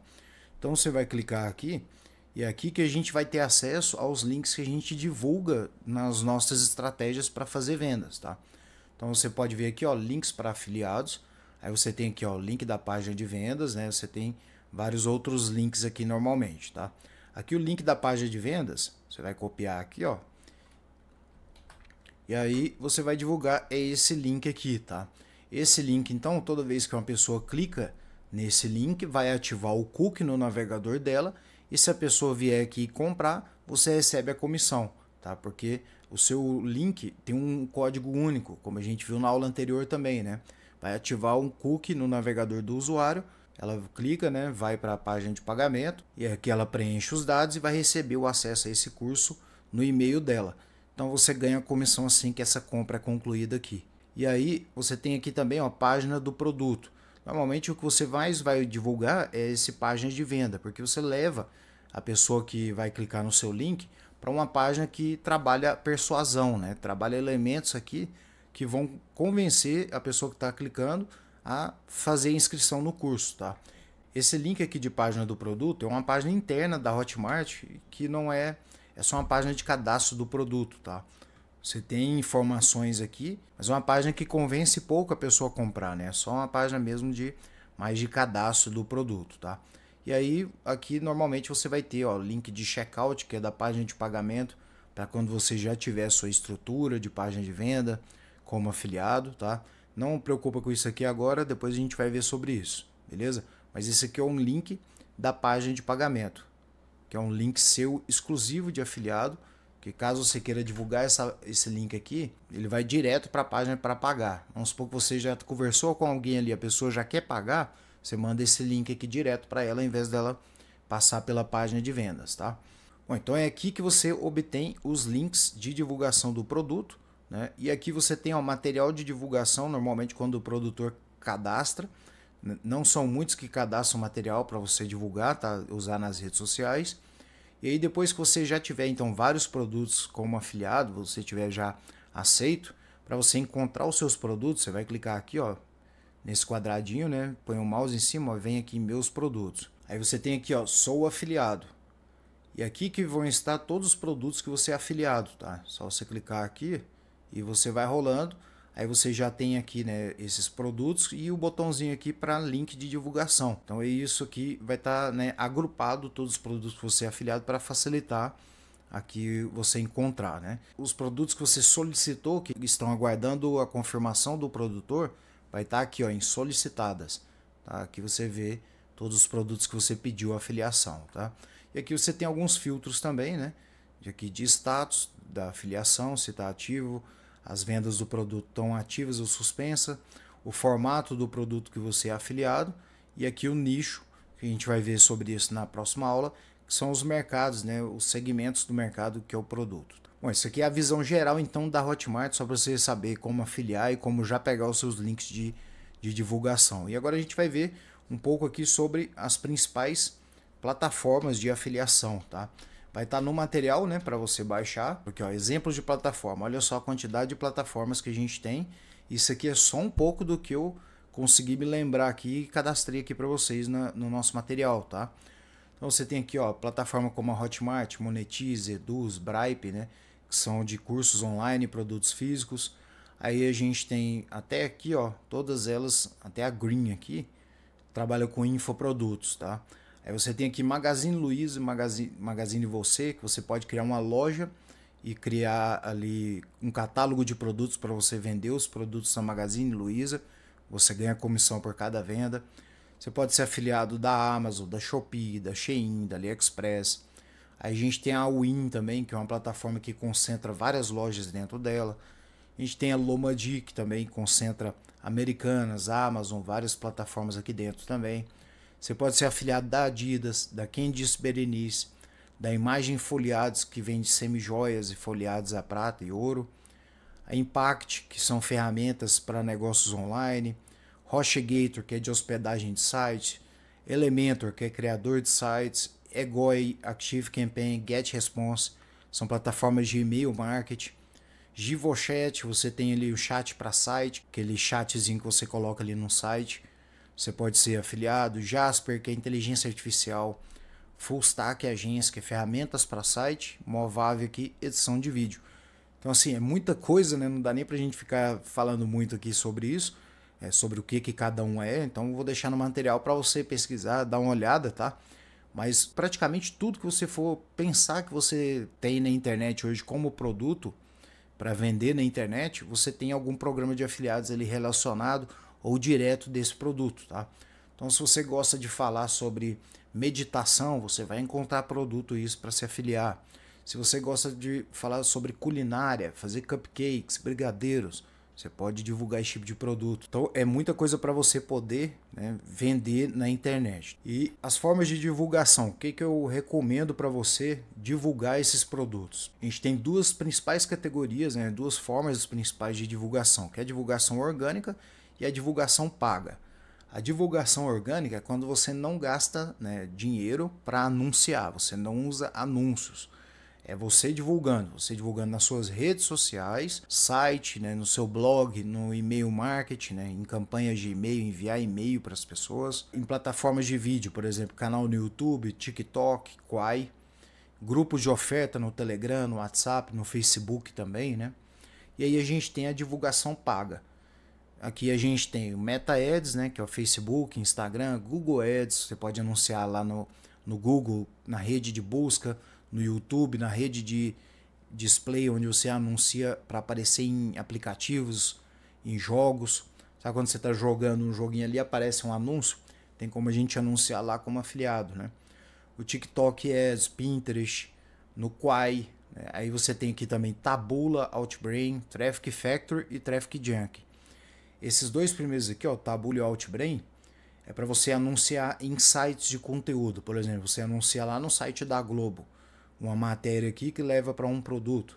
Então você vai clicar aqui e é aqui que a gente vai ter acesso aos links que a gente divulga nas nossas estratégias para fazer vendas, tá? Então você pode ver aqui, ó, links para afiliados. Aí você tem aqui, ó, link da página de vendas, né? Você tem vários outros links aqui normalmente, tá? Aqui o link da página de vendas, você vai copiar aqui, ó. E aí você vai divulgar é esse link aqui, tá? Esse link, então, toda vez que uma pessoa clica nesse link, vai ativar o cookie no navegador dela, e se a pessoa vier aqui comprar, você recebe a comissão, tá? Porque o seu link tem um código único, como a gente viu na aula anterior também, né? Vai ativar um cookie no navegador do usuário. Ela clica, né, vai para a página de pagamento e aqui é ela preenche os dados e vai receber o acesso a esse curso no e-mail dela. Então você ganha a comissão assim que essa compra é concluída aqui. E aí você tem aqui também a página do produto. Normalmente o que você mais vai divulgar é esse página de venda, porque você leva a pessoa que vai clicar no seu link para uma página que trabalha persuasão, né? Trabalha elementos aqui que vão convencer a pessoa que está clicando a fazer inscrição no curso, tá? Esse link aqui de página do produto é uma página interna da Hotmart que não é é só uma página de cadastro do produto, tá? Você tem informações aqui, mas é uma página que convence pouco a pessoa a comprar, né? É só uma página mesmo de mais de cadastro do produto, tá? E aí aqui normalmente você vai ter o link de checkout, que é da página de pagamento, para quando você já tiver sua estrutura de página de venda como afiliado, tá? Não preocupa com isso aqui agora, depois a gente vai ver sobre isso, beleza? Mas esse aqui é um link da página de pagamento, que é um link seu exclusivo de afiliado, que caso você queira divulgar essa, esse link aqui, ele vai direto para a página para pagar. Vamos supor que você já conversou com alguém ali, a pessoa já quer pagar, você manda esse link aqui direto para ela, ao invés dela passar pela página de vendas, tá? Bom, então é aqui que você obtém os links de divulgação do produto, né? E aqui você tem o material de divulgação, normalmente quando o produtor cadastra, não são muitos que cadastram material para você divulgar, tá? Usar nas redes sociais. E aí depois que você já tiver então vários produtos como afiliado, você tiver já aceito, para você encontrar os seus produtos, você vai clicar aqui, ó, nesse quadradinho, né? Põe o mouse em cima, ó, vem aqui em meus produtos. Aí você tem aqui, ó, sou afiliado. E aqui que vão estar todos os produtos que você é afiliado, tá? Só você clicar aqui e você vai rolando. Aí você já tem aqui né, esses produtos e o botãozinho aqui para link de divulgação. Então é isso aqui vai estar tá, né, agrupado todos os produtos que você é afiliado para facilitar aqui você encontrar. Né? Os produtos que você solicitou, que estão aguardando a confirmação do produtor, vai estar tá aqui ó, em solicitadas. Tá? Aqui você vê todos os produtos que você pediu a afiliação. Tá? E aqui você tem alguns filtros também, né? De aqui de status da afiliação, se está ativo, as vendas do produto estão ativas ou suspensa, o formato do produto que você é afiliado e aqui o nicho, que a gente vai ver sobre isso na próxima aula, que são os mercados, né, os segmentos do mercado que é o produto. Bom, isso aqui é a visão geral então da Hotmart, só para você saber como afiliar e como já pegar os seus links de, de divulgação. E agora a gente vai ver um pouco aqui sobre as principais plataformas de afiliação, tá? Vai estar tá no material, né, para você baixar, porque ó, exemplos de plataforma. Olha só a quantidade de plataformas que a gente tem. Isso aqui é só um pouco do que eu consegui me lembrar aqui e cadastrei aqui para vocês na, no nosso material, tá? Então você tem aqui, ó, plataforma como a Hotmart, Monetize, Eduz, Bripe, né? que são de cursos online, produtos físicos. Aí a gente tem até aqui, ó, todas elas, até a Green aqui, trabalha com infoprodutos, tá? Aí você tem aqui Magazine Luiza, Magazine, Magazine Você, que você pode criar uma loja e criar ali um catálogo de produtos para você vender os produtos na Magazine Luiza. Você ganha comissão por cada venda. Você pode ser afiliado da Amazon, da Shopee, da Shein, da AliExpress. A gente tem a Win também, que é uma plataforma que concentra várias lojas dentro dela. A gente tem a Lomadi, que também concentra Americanas, Amazon, várias plataformas aqui dentro também. Você pode ser afiliado da Adidas, da Candice Berenice, da Imagem Folheados, que vende semijoias e folheados a prata e ouro. A Impact, que são ferramentas para negócios online. Gator, que é de hospedagem de sites Elementor, que é criador de sites Egoi, Active Campaign, Get Response, são plataformas de e-mail marketing. Givochat, você tem ali o chat para site, aquele chatzinho que você coloca ali no site. Você pode ser afiliado, Jasper, que é inteligência artificial, Fullstack é agência, que é ferramentas para site, Movavi aqui, edição de vídeo. Então assim, é muita coisa, né? Não dá nem para a gente ficar falando muito aqui sobre isso, é sobre o que que cada um é. Então vou deixar no material para você pesquisar, dar uma olhada, tá? Mas praticamente tudo que você for pensar que você tem na internet hoje como produto para vender na internet, você tem algum programa de afiliados ali relacionado ou direto desse produto, tá? Então, se você gosta de falar sobre meditação, você vai encontrar produto isso para se afiliar. Se você gosta de falar sobre culinária, fazer cupcakes, brigadeiros, você pode divulgar esse tipo de produto. Então é muita coisa para você poder né, vender na internet. E as formas de divulgação, o que, que eu recomendo para você divulgar esses produtos? A gente tem duas principais categorias, né, duas formas principais de divulgação, que é a divulgação orgânica e a divulgação paga. A divulgação orgânica é quando você não gasta né, dinheiro para anunciar, você não usa anúncios. É você divulgando, você divulgando nas suas redes sociais, site, né, no seu blog, no e-mail marketing, né, em campanhas de e-mail, enviar e-mail para as pessoas, em plataformas de vídeo, por exemplo, canal no YouTube, TikTok, Quai, grupos de oferta no Telegram, no WhatsApp, no Facebook também, né? E aí a gente tem a divulgação paga. Aqui a gente tem o Meta Ads, né, que é o Facebook, Instagram, Google Ads, você pode anunciar lá no, no Google, na rede de busca, no YouTube, na rede de display onde você anuncia para aparecer em aplicativos, em jogos. Sabe quando você está jogando um joguinho ali, aparece um anúncio? Tem como a gente anunciar lá como afiliado, né? O TikTok é Pinterest, no Quai. Né? Aí você tem aqui também Tabula, Outbrain, Traffic Factor e Traffic Junk. Esses dois primeiros aqui, ó, Tabula e Outbrain, é para você anunciar em sites de conteúdo. Por exemplo, você anuncia lá no site da Globo uma matéria aqui que leva para um produto.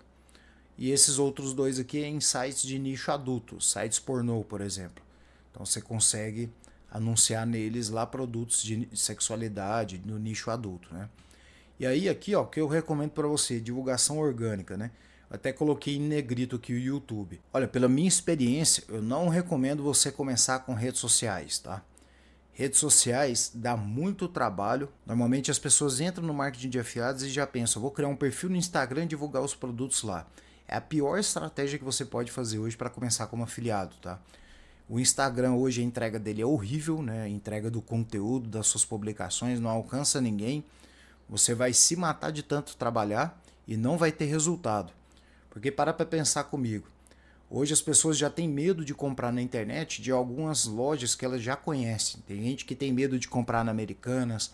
E esses outros dois aqui é em sites de nicho adulto, sites pornô, por exemplo. Então você consegue anunciar neles lá produtos de sexualidade no nicho adulto, né? E aí aqui, ó, que eu recomendo para você, divulgação orgânica, né? Eu até coloquei em negrito aqui o YouTube. Olha, pela minha experiência, eu não recomendo você começar com redes sociais, tá? Redes sociais dá muito trabalho. Normalmente as pessoas entram no marketing de afiliados e já pensam: vou criar um perfil no Instagram e divulgar os produtos lá. É a pior estratégia que você pode fazer hoje para começar como afiliado, tá? O Instagram hoje a entrega dele é horrível, né? A entrega do conteúdo, das suas publicações não alcança ninguém. Você vai se matar de tanto trabalhar e não vai ter resultado. Porque para para pensar comigo. Hoje as pessoas já têm medo de comprar na internet de algumas lojas que elas já conhecem. Tem gente que tem medo de comprar na Americanas,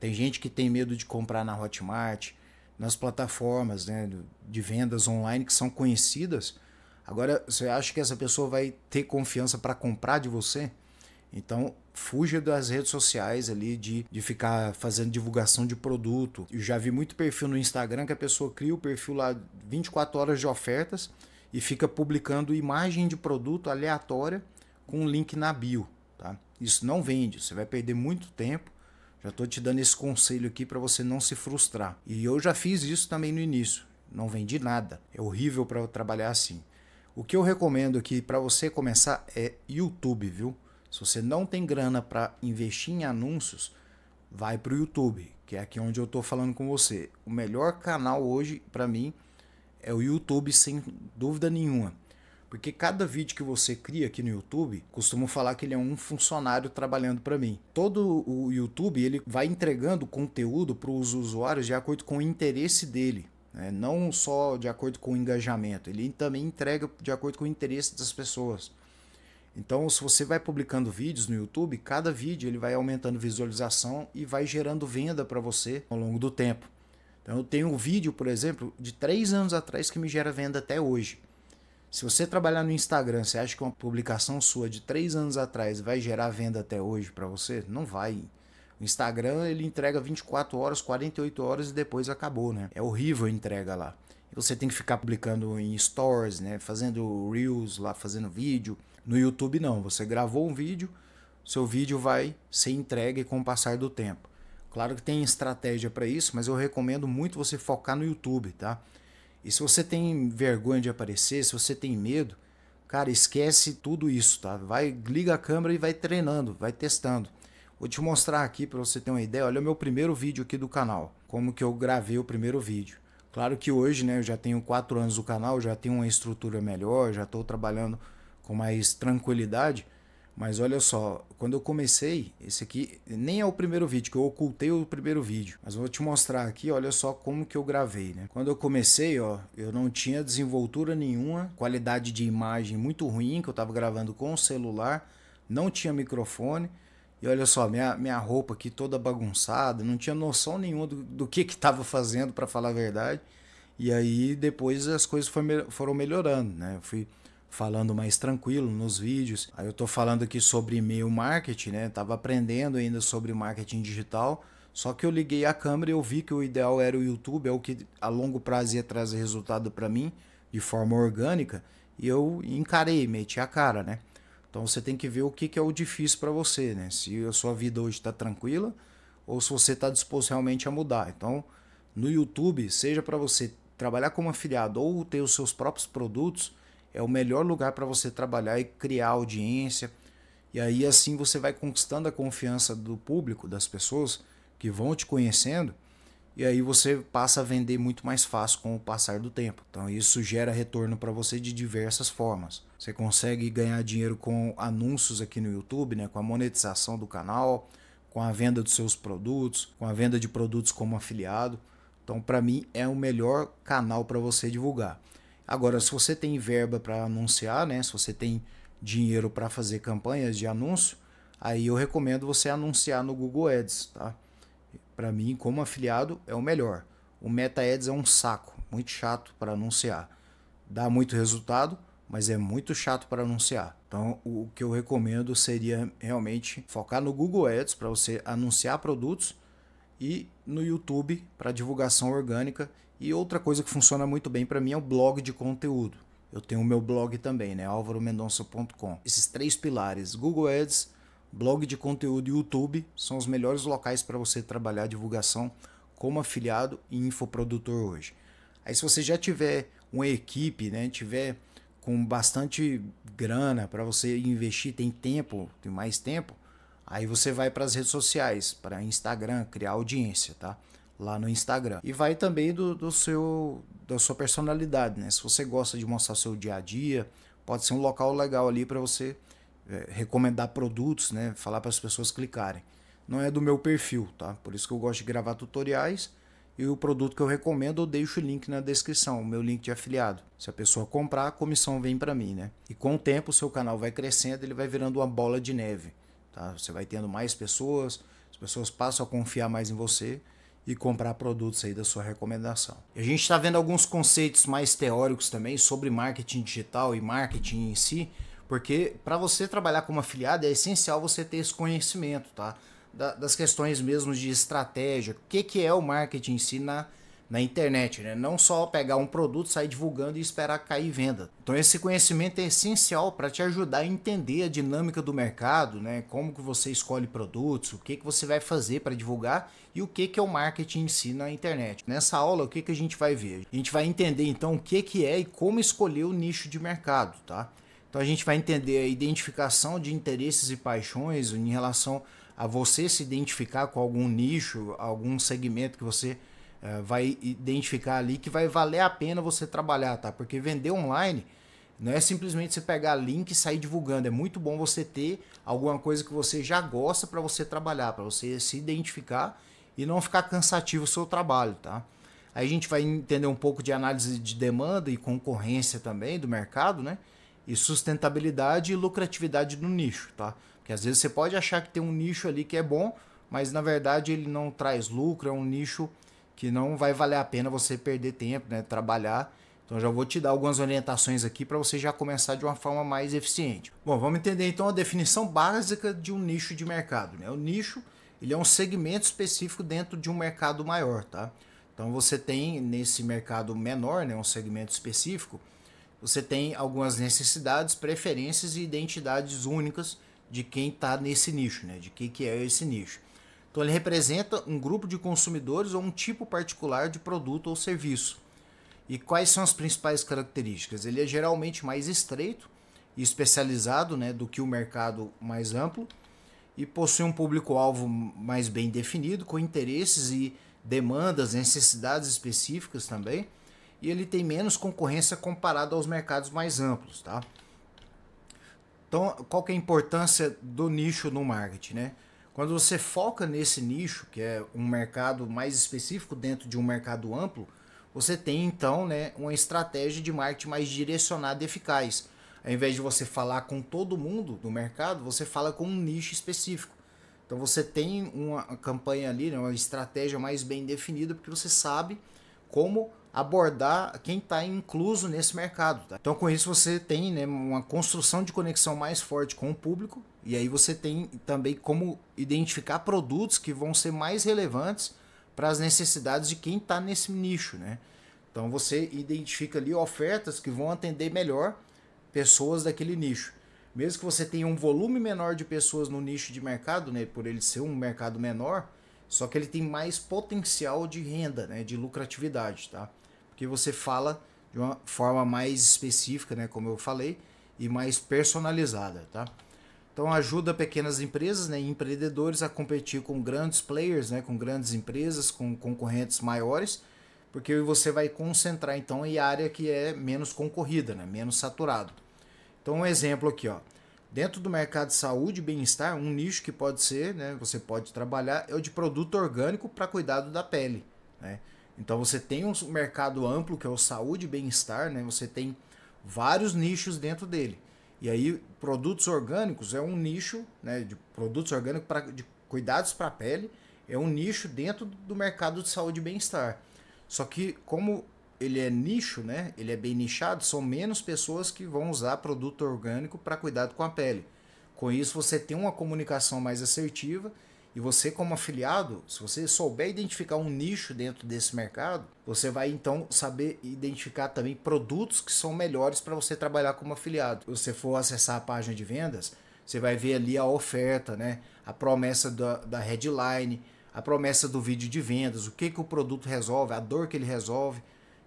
tem gente que tem medo de comprar na Hotmart, nas plataformas né, de vendas online que são conhecidas. Agora, você acha que essa pessoa vai ter confiança para comprar de você? Então, fuja das redes sociais ali de, de ficar fazendo divulgação de produto. Eu já vi muito perfil no Instagram que a pessoa cria o perfil lá 24 horas de ofertas e fica publicando imagem de produto aleatória com um link na bio. Tá? Isso não vende, você vai perder muito tempo. Já estou te dando esse conselho aqui para você não se frustrar. E eu já fiz isso também no início. Não vendi nada. É horrível para trabalhar assim. O que eu recomendo aqui para você começar é YouTube, viu? Se você não tem grana para investir em anúncios, vai para o YouTube, que é aqui onde eu estou falando com você. O melhor canal hoje para mim é o YouTube sem dúvida nenhuma. Porque cada vídeo que você cria aqui no YouTube, costumo falar que ele é um funcionário trabalhando para mim. Todo o YouTube ele vai entregando conteúdo para os usuários de acordo com o interesse dele. Né? Não só de acordo com o engajamento, ele também entrega de acordo com o interesse das pessoas. Então, se você vai publicando vídeos no YouTube, cada vídeo ele vai aumentando visualização e vai gerando venda para você ao longo do tempo. Então eu tenho um vídeo, por exemplo, de três anos atrás que me gera venda até hoje. Se você trabalhar no Instagram, você acha que uma publicação sua de três anos atrás vai gerar venda até hoje para você? Não vai. O Instagram ele entrega 24 horas, 48 horas e depois acabou, né? É horrível a entrega lá. Você tem que ficar publicando em stores, né? Fazendo reels lá, fazendo vídeo. No YouTube não. Você gravou um vídeo, seu vídeo vai ser entregue com o passar do tempo. Claro que tem estratégia para isso, mas eu recomendo muito você focar no YouTube, tá? E se você tem vergonha de aparecer, se você tem medo, cara, esquece tudo isso, tá? Vai, liga a câmera e vai treinando, vai testando. Vou te mostrar aqui para você ter uma ideia. Olha o meu primeiro vídeo aqui do canal, como que eu gravei o primeiro vídeo. Claro que hoje, né, eu já tenho 4 anos do canal, já tenho uma estrutura melhor, já estou trabalhando com mais tranquilidade, mas olha só, quando eu comecei, esse aqui nem é o primeiro vídeo, que eu ocultei o primeiro vídeo. Mas vou te mostrar aqui, olha só como que eu gravei, né? Quando eu comecei, ó, eu não tinha desenvoltura nenhuma, qualidade de imagem muito ruim, que eu tava gravando com o celular, não tinha microfone. E olha só, minha, minha roupa aqui toda bagunçada, não tinha noção nenhuma do, do que que tava fazendo, para falar a verdade. E aí depois as coisas foram melhorando, né? Eu fui falando mais tranquilo nos vídeos. Aí eu tô falando aqui sobre e-mail marketing, né? Tava aprendendo ainda sobre marketing digital. Só que eu liguei a câmera e eu vi que o ideal era o YouTube, é o que a longo prazo ia trazer resultado para mim de forma orgânica. E eu encarei, meti a cara, né? Então você tem que ver o que, que é o difícil para você, né? Se a sua vida hoje está tranquila ou se você está disposto realmente a mudar. Então, no YouTube, seja para você trabalhar como afiliado ou ter os seus próprios produtos, é o melhor lugar para você trabalhar e criar audiência. E aí assim você vai conquistando a confiança do público, das pessoas que vão te conhecendo, e aí você passa a vender muito mais fácil com o passar do tempo. Então isso gera retorno para você de diversas formas. Você consegue ganhar dinheiro com anúncios aqui no YouTube, né, com a monetização do canal, com a venda dos seus produtos, com a venda de produtos como afiliado. Então para mim é o melhor canal para você divulgar. Agora, se você tem verba para anunciar, né? Se você tem dinheiro para fazer campanhas de anúncio, aí eu recomendo você anunciar no Google Ads, tá? Para mim, como afiliado, é o melhor. O Meta Ads é um saco, muito chato para anunciar. Dá muito resultado, mas é muito chato para anunciar. Então, o que eu recomendo seria realmente focar no Google Ads para você anunciar produtos e no YouTube para divulgação orgânica e outra coisa que funciona muito bem para mim é o blog de conteúdo. Eu tenho o meu blog também, né? alvaromendonça.com. Esses três pilares, Google Ads, blog de conteúdo e YouTube, são os melhores locais para você trabalhar divulgação como afiliado e infoprodutor hoje. Aí se você já tiver uma equipe, né, tiver com bastante grana para você investir, tem tempo, tem mais tempo, aí você vai para as redes sociais, para Instagram, criar audiência, tá? lá no Instagram. E vai também do, do seu da sua personalidade, né? Se você gosta de mostrar seu dia a dia, pode ser um local legal ali para você é, recomendar produtos, né? Falar para as pessoas clicarem. Não é do meu perfil, tá? Por isso que eu gosto de gravar tutoriais e o produto que eu recomendo eu deixo o link na descrição, o meu link de afiliado. Se a pessoa comprar, a comissão vem para mim, né? E com o tempo o seu canal vai crescendo, ele vai virando uma bola de neve, tá? Você vai tendo mais pessoas, as pessoas passam a confiar mais em você e comprar produtos aí da sua recomendação. A gente está vendo alguns conceitos mais teóricos também sobre marketing digital e marketing em si, porque para você trabalhar como afiliado é essencial você ter esse conhecimento, tá? das questões mesmo de estratégia, o que, que é o marketing em si na na internet, né? Não só pegar um produto, sair divulgando e esperar cair venda. Então esse conhecimento é essencial para te ajudar a entender a dinâmica do mercado, né? Como que você escolhe produtos, o que que você vai fazer para divulgar e o que que é o marketing em si na internet. Nessa aula, o que que a gente vai ver? A gente vai entender então o que que é e como escolher o nicho de mercado, tá? Então a gente vai entender a identificação de interesses e paixões em relação a você se identificar com algum nicho, algum segmento que você é, vai identificar ali que vai valer a pena você trabalhar, tá? Porque vender online não é simplesmente você pegar link e sair divulgando. É muito bom você ter alguma coisa que você já gosta para você trabalhar, para você se identificar e não ficar cansativo o seu trabalho, tá? Aí a gente vai entender um pouco de análise de demanda e concorrência também do mercado, né? E sustentabilidade e lucratividade do nicho, tá? Porque às vezes você pode achar que tem um nicho ali que é bom, mas na verdade ele não traz lucro, é um nicho que não vai valer a pena você perder tempo, né, trabalhar. Então já vou te dar algumas orientações aqui para você já começar de uma forma mais eficiente. Bom, vamos entender então a definição básica de um nicho de mercado, né? O nicho, ele é um segmento específico dentro de um mercado maior, tá? Então você tem nesse mercado menor, né, um segmento específico, você tem algumas necessidades, preferências e identidades únicas de quem está nesse nicho, né? De quem que é esse nicho. Então ele representa um grupo de consumidores ou um tipo particular de produto ou serviço. E quais são as principais características? Ele é geralmente mais estreito e especializado né, do que o mercado mais amplo e possui um público-alvo mais bem definido, com interesses e demandas, necessidades específicas também. E ele tem menos concorrência comparado aos mercados mais amplos, tá? Então, qual que é a importância do nicho no marketing, né? Quando você foca nesse nicho, que é um mercado mais específico dentro de um mercado amplo, você tem então né, uma estratégia de marketing mais direcionada e eficaz. Ao invés de você falar com todo mundo do mercado, você fala com um nicho específico. Então você tem uma campanha ali, né, uma estratégia mais bem definida, porque você sabe como abordar quem está incluso nesse mercado. Tá? Então, com isso, você tem né, uma construção de conexão mais forte com o público, e aí você tem também como identificar produtos que vão ser mais relevantes para as necessidades de quem está nesse nicho. Né? Então, você identifica ali ofertas que vão atender melhor pessoas daquele nicho. Mesmo que você tenha um volume menor de pessoas no nicho de mercado, né, por ele ser um mercado menor, só que ele tem mais potencial de renda, né, de lucratividade, tá? Porque você fala de uma forma mais específica, né, como eu falei, e mais personalizada, tá? Então ajuda pequenas empresas né, e empreendedores a competir com grandes players, né, com grandes empresas, com concorrentes maiores, porque você vai concentrar então em área que é menos concorrida, né, menos saturado. Então um exemplo aqui, ó. Dentro do mercado de saúde e bem-estar, um nicho que pode ser, né, você pode trabalhar, é o de produto orgânico para cuidado da pele. Né? Então você tem um mercado amplo que é o saúde e bem-estar, né? você tem vários nichos dentro dele. E aí, produtos orgânicos é um nicho né, de produtos orgânicos para de cuidados para a pele, é um nicho dentro do mercado de saúde e bem-estar. Só que, como ele é nicho, né? Ele é bem nichado, são menos pessoas que vão usar produto orgânico para cuidado com a pele. Com isso você tem uma comunicação mais assertiva e você como afiliado, se você souber identificar um nicho dentro desse mercado, você vai então saber identificar também produtos que são melhores para você trabalhar como afiliado. Se você for acessar a página de vendas, você vai ver ali a oferta, né? A promessa da, da headline, a promessa do vídeo de vendas, o que, que o produto resolve, a dor que ele resolve.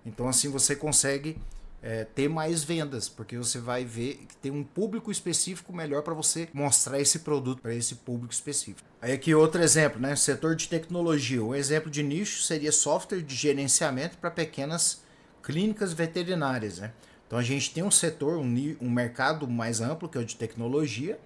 Então, assim, você consegue é, ter mais vendas, porque você vai ver que tem um público específico melhor para você mostrar esse produto para esse público específico. Aí aqui outro exemplo, né? Setor de tecnologia. Um exemplo de nicho seria software de gerenciamento para pequenas clínicas veterinárias, né? Então a gente tem um setor, um, um mercado mais amplo que é o de tecnologia,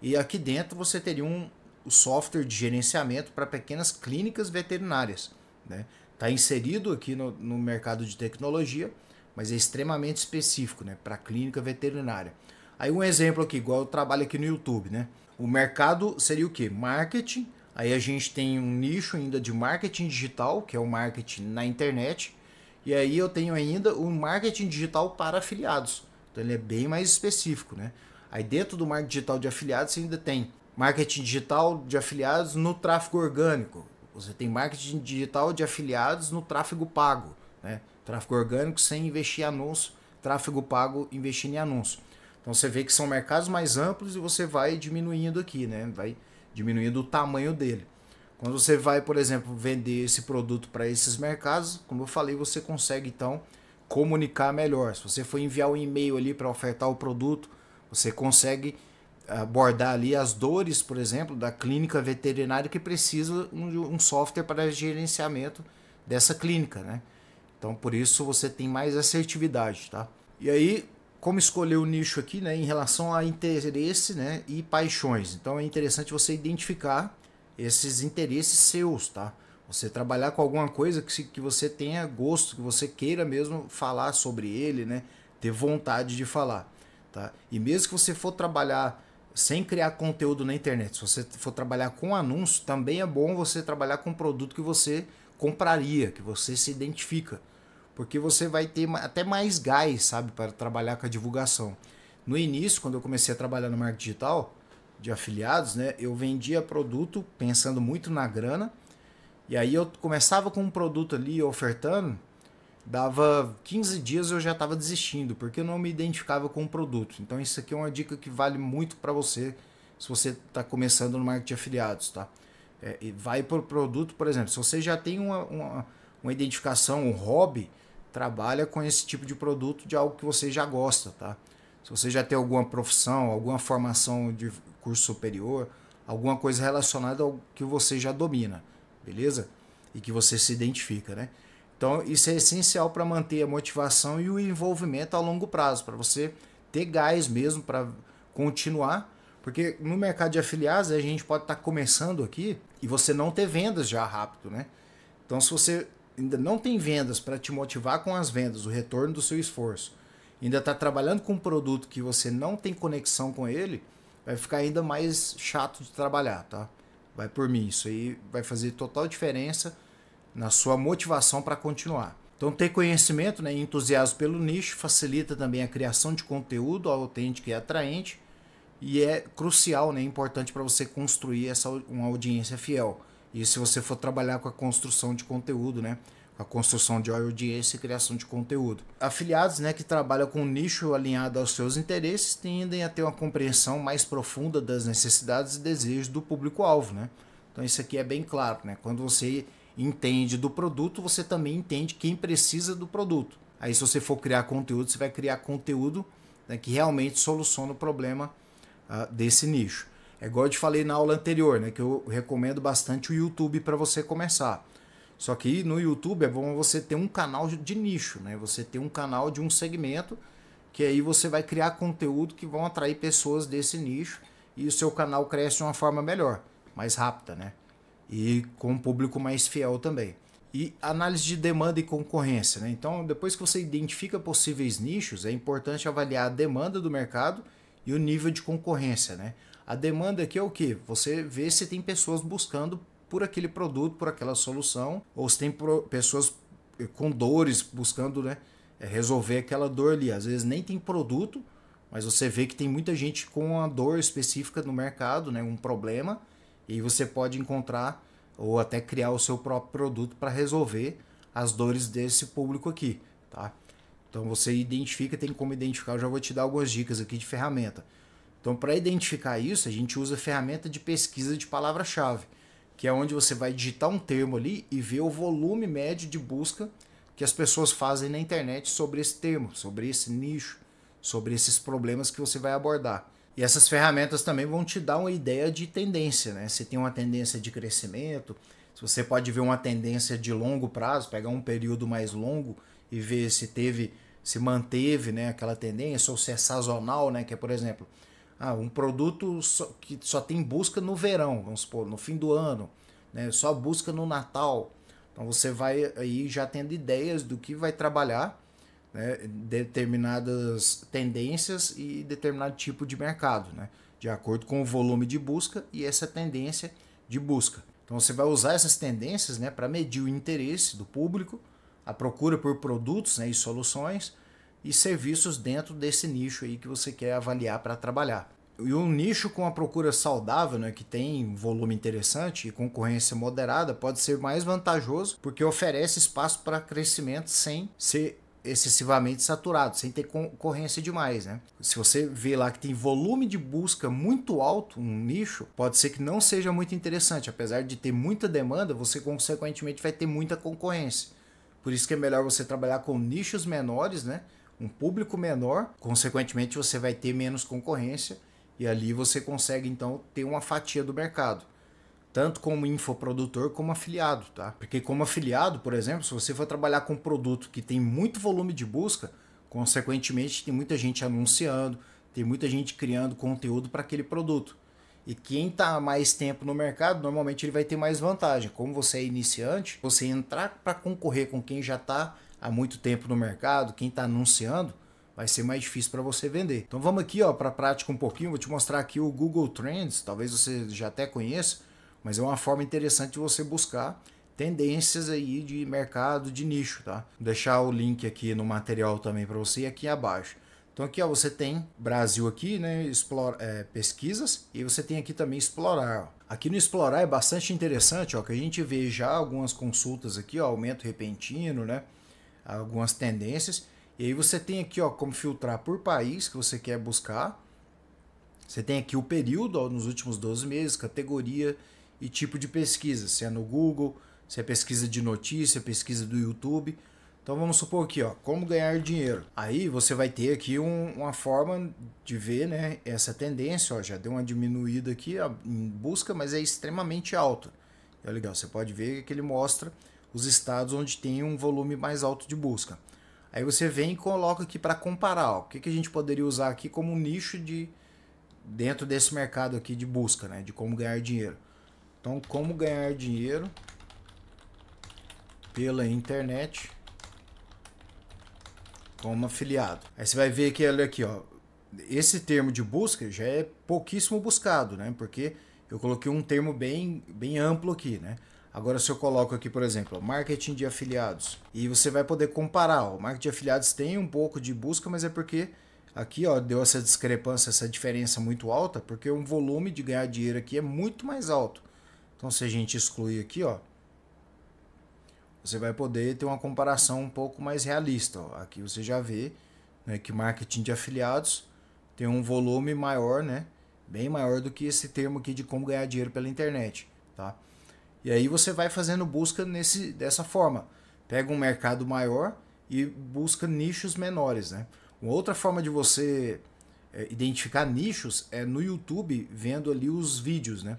e aqui dentro você teria um software de gerenciamento para pequenas clínicas veterinárias, né? está inserido aqui no, no, mercado de tecnologia, mas é extremamente específico né, para a clínica veterinária. Aí um exemplo aqui, igual eu trabalho aqui no YouTube, né? O mercado seria o que? Marketing. Aí a gente tem um nicho ainda de marketing digital, que é o marketing na internet. E aí eu tenho ainda o marketing digital para afiliados. Então ele é bem mais específico, né? Aí dentro do marketing digital de afiliados você ainda tem marketing digital de afiliados no tráfego orgânico. Você tem marketing digital de afiliados no tráfego pago, né? Tráfego orgânico sem investir em anúncio, tráfego pago investindo em anúncio. Então você vê que são mercados mais amplos e você vai diminuindo aqui, né? Vai diminuindo o tamanho dele. Quando você vai, por exemplo, vender esse produto para esses mercados, como eu falei, você consegue então comunicar melhor. Se você for enviar um e-mail ali para ofertar o produto, você consegue abordar ali as dores, por exemplo, da clínica veterinária que precisa de um software para gerenciamento dessa clínica, né? Então, por isso você tem mais assertividade, tá? E aí, como escolher o nicho aqui, né, em relação a interesse, né, e paixões. Então, é interessante você identificar esses interesses seus, tá? Você trabalhar com alguma coisa que, que você tenha gosto, que você queira mesmo falar sobre ele, né? Ter vontade de falar, tá? E mesmo que você for trabalhar sem criar conteúdo na internet. Se você for trabalhar com anúncio, também é bom você trabalhar com um produto que você compraria, que você se identifica, porque você vai ter até mais gás, sabe, para trabalhar com a divulgação. No início, quando eu comecei a trabalhar no marketing digital de afiliados, né, eu vendia produto pensando muito na grana. E aí eu começava com um produto ali ofertando, Dava 15 dias eu já estava desistindo, porque eu não me identificava com o produto. Então isso aqui é uma dica que vale muito para você se você está começando no marketing de afiliados, tá? É, vai para o produto, por exemplo, se você já tem uma, uma, uma identificação, um hobby, trabalha com esse tipo de produto de algo que você já gosta, tá? Se você já tem alguma profissão, alguma formação de curso superior, alguma coisa relacionada ao que você já domina, beleza? E que você se identifica, né? Então, isso é essencial para manter a motivação e o envolvimento a longo prazo, para você ter gás mesmo para continuar. Porque no mercado de afiliados, a gente pode estar tá começando aqui e você não ter vendas já rápido, né? Então, se você ainda não tem vendas para te motivar com as vendas, o retorno do seu esforço, ainda está trabalhando com um produto que você não tem conexão com ele, vai ficar ainda mais chato de trabalhar, tá? Vai por mim, isso aí vai fazer total diferença na sua motivação para continuar. Então, ter conhecimento né, e entusiasmo pelo nicho facilita também a criação de conteúdo autêntico e atraente e é crucial, né, importante para você construir essa, uma audiência fiel. E se você for trabalhar com a construção de conteúdo, né, a construção de audiência e criação de conteúdo. Afiliados né, que trabalham com um nicho alinhado aos seus interesses tendem a ter uma compreensão mais profunda das necessidades e desejos do público-alvo. Né? Então isso aqui é bem claro. Né? Quando você entende do produto, você também entende quem precisa do produto. Aí, se você for criar conteúdo, você vai criar conteúdo né, que realmente soluciona o problema uh, desse nicho. É igual eu te falei na aula anterior, né, que eu recomendo bastante o YouTube para você começar. Só que no YouTube é bom você ter um canal de nicho, né? Você ter um canal de um segmento que aí você vai criar conteúdo que vão atrair pessoas desse nicho e o seu canal cresce de uma forma melhor, mais rápida, né? e com um público mais fiel também. E análise de demanda e concorrência. Né? Então, depois que você identifica possíveis nichos, é importante avaliar a demanda do mercado e o nível de concorrência. Né? A demanda aqui é o que? Você vê se tem pessoas buscando por aquele produto, por aquela solução, ou se tem pessoas eh, com dores buscando né, eh, resolver aquela dor ali. Às vezes nem tem produto, mas você vê que tem muita gente com uma dor específica no mercado, né, um problema, e você pode encontrar ou até criar o seu próprio produto para resolver as dores desse público aqui, tá? Então você identifica, tem como identificar, eu já vou te dar algumas dicas aqui de ferramenta. Então para identificar isso, a gente usa a ferramenta de pesquisa de palavra-chave, que é onde você vai digitar um termo ali e ver o volume médio de busca que as pessoas fazem na internet sobre esse termo, sobre esse nicho, sobre esses problemas que você vai abordar. E essas ferramentas também vão te dar uma ideia de tendência, né? Se tem uma tendência de crescimento, se você pode ver uma tendência de longo prazo, pegar um período mais longo e ver se teve, se manteve, né, aquela tendência ou se é sazonal, né, que é, por exemplo, ah, um produto só, que só tem busca no verão, vamos supor, no fim do ano, né, só busca no Natal. Então você vai aí já tendo ideias do que vai trabalhar né, determinadas tendências e determinado tipo de mercado, né, de acordo com o volume de busca e essa tendência de busca. Então você vai usar essas tendências né, para medir o interesse do público, a procura por produtos né, e soluções e serviços dentro desse nicho aí que você quer avaliar para trabalhar. E um nicho com a procura saudável, né, que tem volume interessante e concorrência moderada, pode ser mais vantajoso porque oferece espaço para crescimento sem ser excessivamente saturado, sem ter concorrência demais, né? Se você vê lá que tem volume de busca muito alto, um nicho, pode ser que não seja muito interessante, apesar de ter muita demanda, você consequentemente vai ter muita concorrência. Por isso que é melhor você trabalhar com nichos menores, né? Um público menor, consequentemente você vai ter menos concorrência e ali você consegue então ter uma fatia do mercado tanto como infoprodutor como afiliado, tá? Porque como afiliado, por exemplo, se você for trabalhar com um produto que tem muito volume de busca, consequentemente tem muita gente anunciando, tem muita gente criando conteúdo para aquele produto. E quem está mais tempo no mercado, normalmente ele vai ter mais vantagem. Como você é iniciante, você entrar para concorrer com quem já está há muito tempo no mercado, quem está anunciando, vai ser mais difícil para você vender. Então vamos aqui, ó, para prática um pouquinho, vou te mostrar aqui o Google Trends, talvez você já até conheça mas é uma forma interessante de você buscar tendências aí de mercado de nicho, tá? Vou deixar o link aqui no material também para você aqui abaixo. Então aqui ó, você tem Brasil aqui, né? Explora, é, pesquisas e você tem aqui também explorar. Ó. Aqui no explorar é bastante interessante, ó, que a gente vê já algumas consultas aqui, ó, aumento repentino, né? Algumas tendências. E aí você tem aqui, ó, como filtrar por país que você quer buscar. Você tem aqui o período, ó, nos últimos 12 meses, categoria e tipo de pesquisa, se é no Google, se é pesquisa de notícia, é pesquisa do YouTube. Então vamos supor aqui, ó, como ganhar dinheiro. Aí você vai ter aqui um, uma forma de ver, né, essa tendência, ó, já deu uma diminuída aqui ó, em busca, mas é extremamente alto. É legal, você pode ver que ele mostra os estados onde tem um volume mais alto de busca. Aí você vem e coloca aqui para comparar, ó, o que, que a gente poderia usar aqui como nicho de dentro desse mercado aqui de busca, né, de como ganhar dinheiro. Então, como ganhar dinheiro pela internet como afiliado. Aí você vai ver que olha aqui, ó, esse termo de busca já é pouquíssimo buscado, né? Porque eu coloquei um termo bem, bem amplo aqui, né? Agora, se eu coloco aqui, por exemplo, marketing de afiliados, e você vai poder comparar. Ó, o marketing de afiliados tem um pouco de busca, mas é porque aqui ó, deu essa discrepância, essa diferença muito alta, porque o volume de ganhar dinheiro aqui é muito mais alto. Então, se a gente excluir aqui, ó, você vai poder ter uma comparação um pouco mais realista. Ó. Aqui você já vê né, que marketing de afiliados tem um volume maior, né? Bem maior do que esse termo aqui de como ganhar dinheiro pela internet, tá? E aí você vai fazendo busca nesse, dessa forma. Pega um mercado maior e busca nichos menores, né? Uma outra forma de você é, identificar nichos é no YouTube vendo ali os vídeos, né?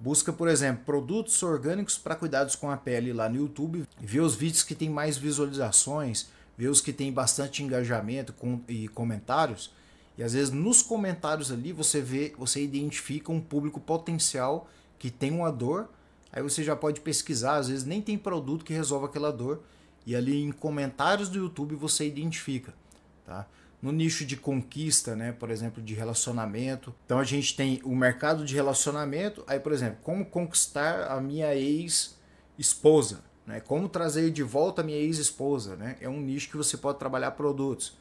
Busca, por exemplo, produtos orgânicos para cuidados com a pele lá no YouTube, vê os vídeos que tem mais visualizações, vê os que tem bastante engajamento com, e comentários. E às vezes nos comentários ali você vê, você identifica um público potencial que tem uma dor, aí você já pode pesquisar, às vezes nem tem produto que resolva aquela dor, e ali em comentários do YouTube você identifica, tá? no nicho de conquista, né, por exemplo, de relacionamento. Então a gente tem o mercado de relacionamento, aí por exemplo, como conquistar a minha ex-esposa, né? Como trazer de volta a minha ex-esposa, né? É um nicho que você pode trabalhar produtos.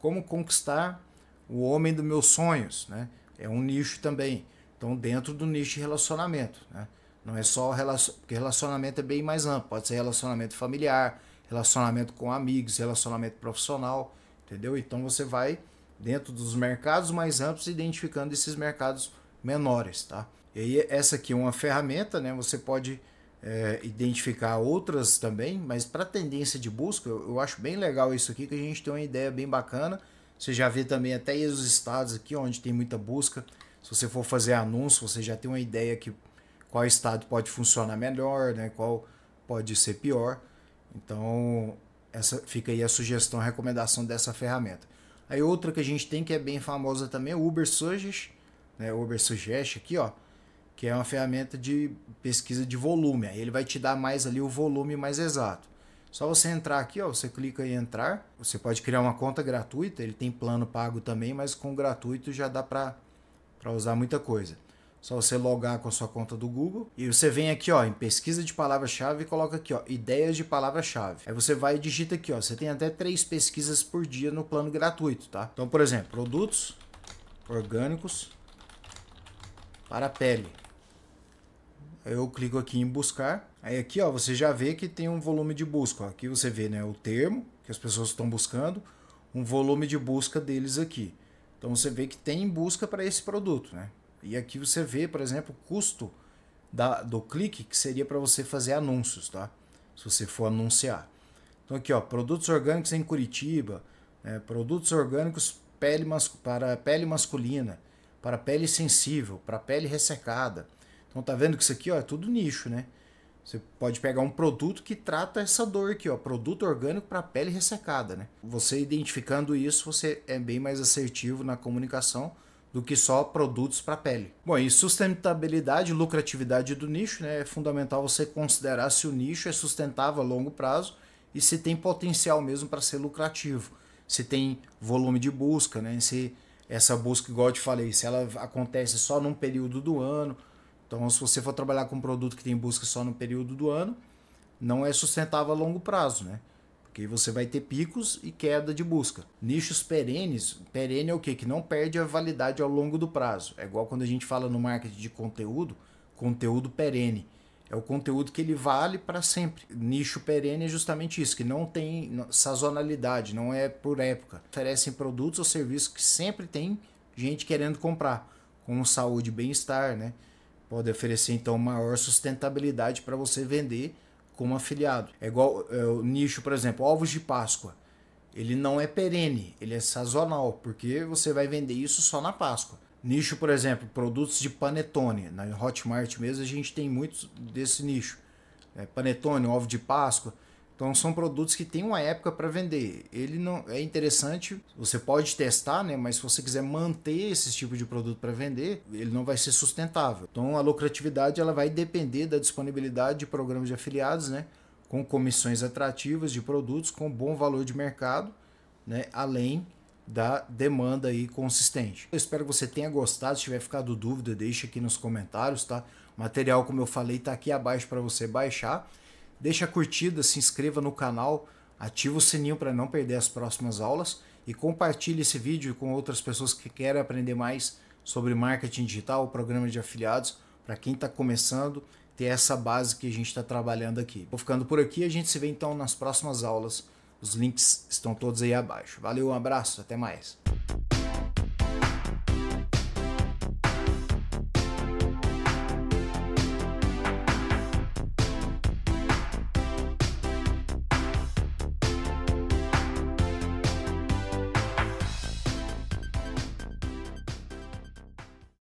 Como conquistar o homem dos meus sonhos, né? É um nicho também. Então dentro do nicho de relacionamento, né? Não é só relacionamento, porque relacionamento é bem mais amplo, pode ser relacionamento familiar, relacionamento com amigos, relacionamento profissional entendeu? Então você vai dentro dos mercados mais amplos identificando esses mercados menores, tá? E aí essa aqui é uma ferramenta, né? Você pode é, identificar outras também, mas para tendência de busca, eu, eu, acho bem legal isso aqui, que a gente tem uma ideia bem bacana. Você já vê também até os estados aqui onde tem muita busca. Se você for fazer anúncio, você já tem uma ideia que qual estado pode funcionar melhor, né? Qual pode ser pior. Então essa fica aí a sugestão, a recomendação dessa ferramenta. Aí outra que a gente tem que é bem famosa também é o Uber Suggest, né? Uber Suggest aqui, ó, que é uma ferramenta de pesquisa de volume. Aí ele vai te dar mais ali o volume mais exato. Só você entrar aqui, ó, você clica em entrar, você pode criar uma conta gratuita, ele tem plano pago também, mas com gratuito já dá para usar muita coisa. Só você logar com a sua conta do Google e você vem aqui, ó, em pesquisa de palavra-chave e coloca aqui, ó, ideias de palavra-chave. Aí você vai e digita aqui, ó, você tem até três pesquisas por dia no plano gratuito, tá? Então, por exemplo, produtos orgânicos para pele. Eu clico aqui em buscar. Aí aqui, ó, você já vê que tem um volume de busca. Ó. Aqui você vê, né, o termo que as pessoas estão buscando, um volume de busca deles aqui. Então você vê que tem busca para esse produto, né? E aqui você vê, por exemplo, o custo da, do clique, que seria para você fazer anúncios, tá? Se você for anunciar. Então aqui, ó, produtos orgânicos em Curitiba, né? produtos orgânicos pele para pele masculina, para pele sensível, para pele ressecada. Então tá vendo que isso aqui, ó, é tudo nicho, né? Você pode pegar um produto que trata essa dor aqui, ó, produto orgânico para pele ressecada, né? Você identificando isso, você é bem mais assertivo na comunicação do que só produtos para pele. Bom, e sustentabilidade e lucratividade do nicho, né? É fundamental você considerar se o nicho é sustentável a longo prazo e se tem potencial mesmo para ser lucrativo, se tem volume de busca, né? Se essa busca, igual eu te falei, se ela acontece só num período do ano. Então, se você for trabalhar com um produto que tem busca só no período do ano, não é sustentável a longo prazo, né? porque você vai ter picos e queda de busca. Nichos perenes, perene é o que? Que não perde a validade ao longo do prazo. É igual quando a gente fala no marketing de conteúdo, conteúdo perene. É o conteúdo que ele vale para sempre. Nicho perene é justamente isso, que não tem sazonalidade, não é por época. Oferecem produtos ou serviços que sempre tem gente querendo comprar, com saúde e bem-estar, né? Pode oferecer então maior sustentabilidade para você vender como afiliado. É igual é, o nicho, por exemplo, ovos de Páscoa. Ele não é perene, ele é sazonal, porque você vai vender isso só na Páscoa. Nicho, por exemplo, produtos de panetone. Na Hotmart mesmo a gente tem muitos desse nicho. É, panetone, ovo de Páscoa. Então são produtos que têm uma época para vender. Ele não é interessante, você pode testar, né, mas se você quiser manter esse tipo de produto para vender, ele não vai ser sustentável. Então a lucratividade ela vai depender da disponibilidade de programas de afiliados, né, com comissões atrativas de produtos com bom valor de mercado, né, além da demanda aí consistente. Eu espero que você tenha gostado. Se tiver ficado dúvida, deixa aqui nos comentários, tá? O material, como eu falei, tá aqui abaixo para você baixar. Deixa a curtida, se inscreva no canal, ativa o sininho para não perder as próximas aulas e compartilhe esse vídeo com outras pessoas que querem aprender mais sobre marketing digital, programa de afiliados, para quem está começando ter essa base que a gente está trabalhando aqui. Vou ficando por aqui, a gente se vê então nas próximas aulas. Os links estão todos aí abaixo. Valeu, um abraço, até mais.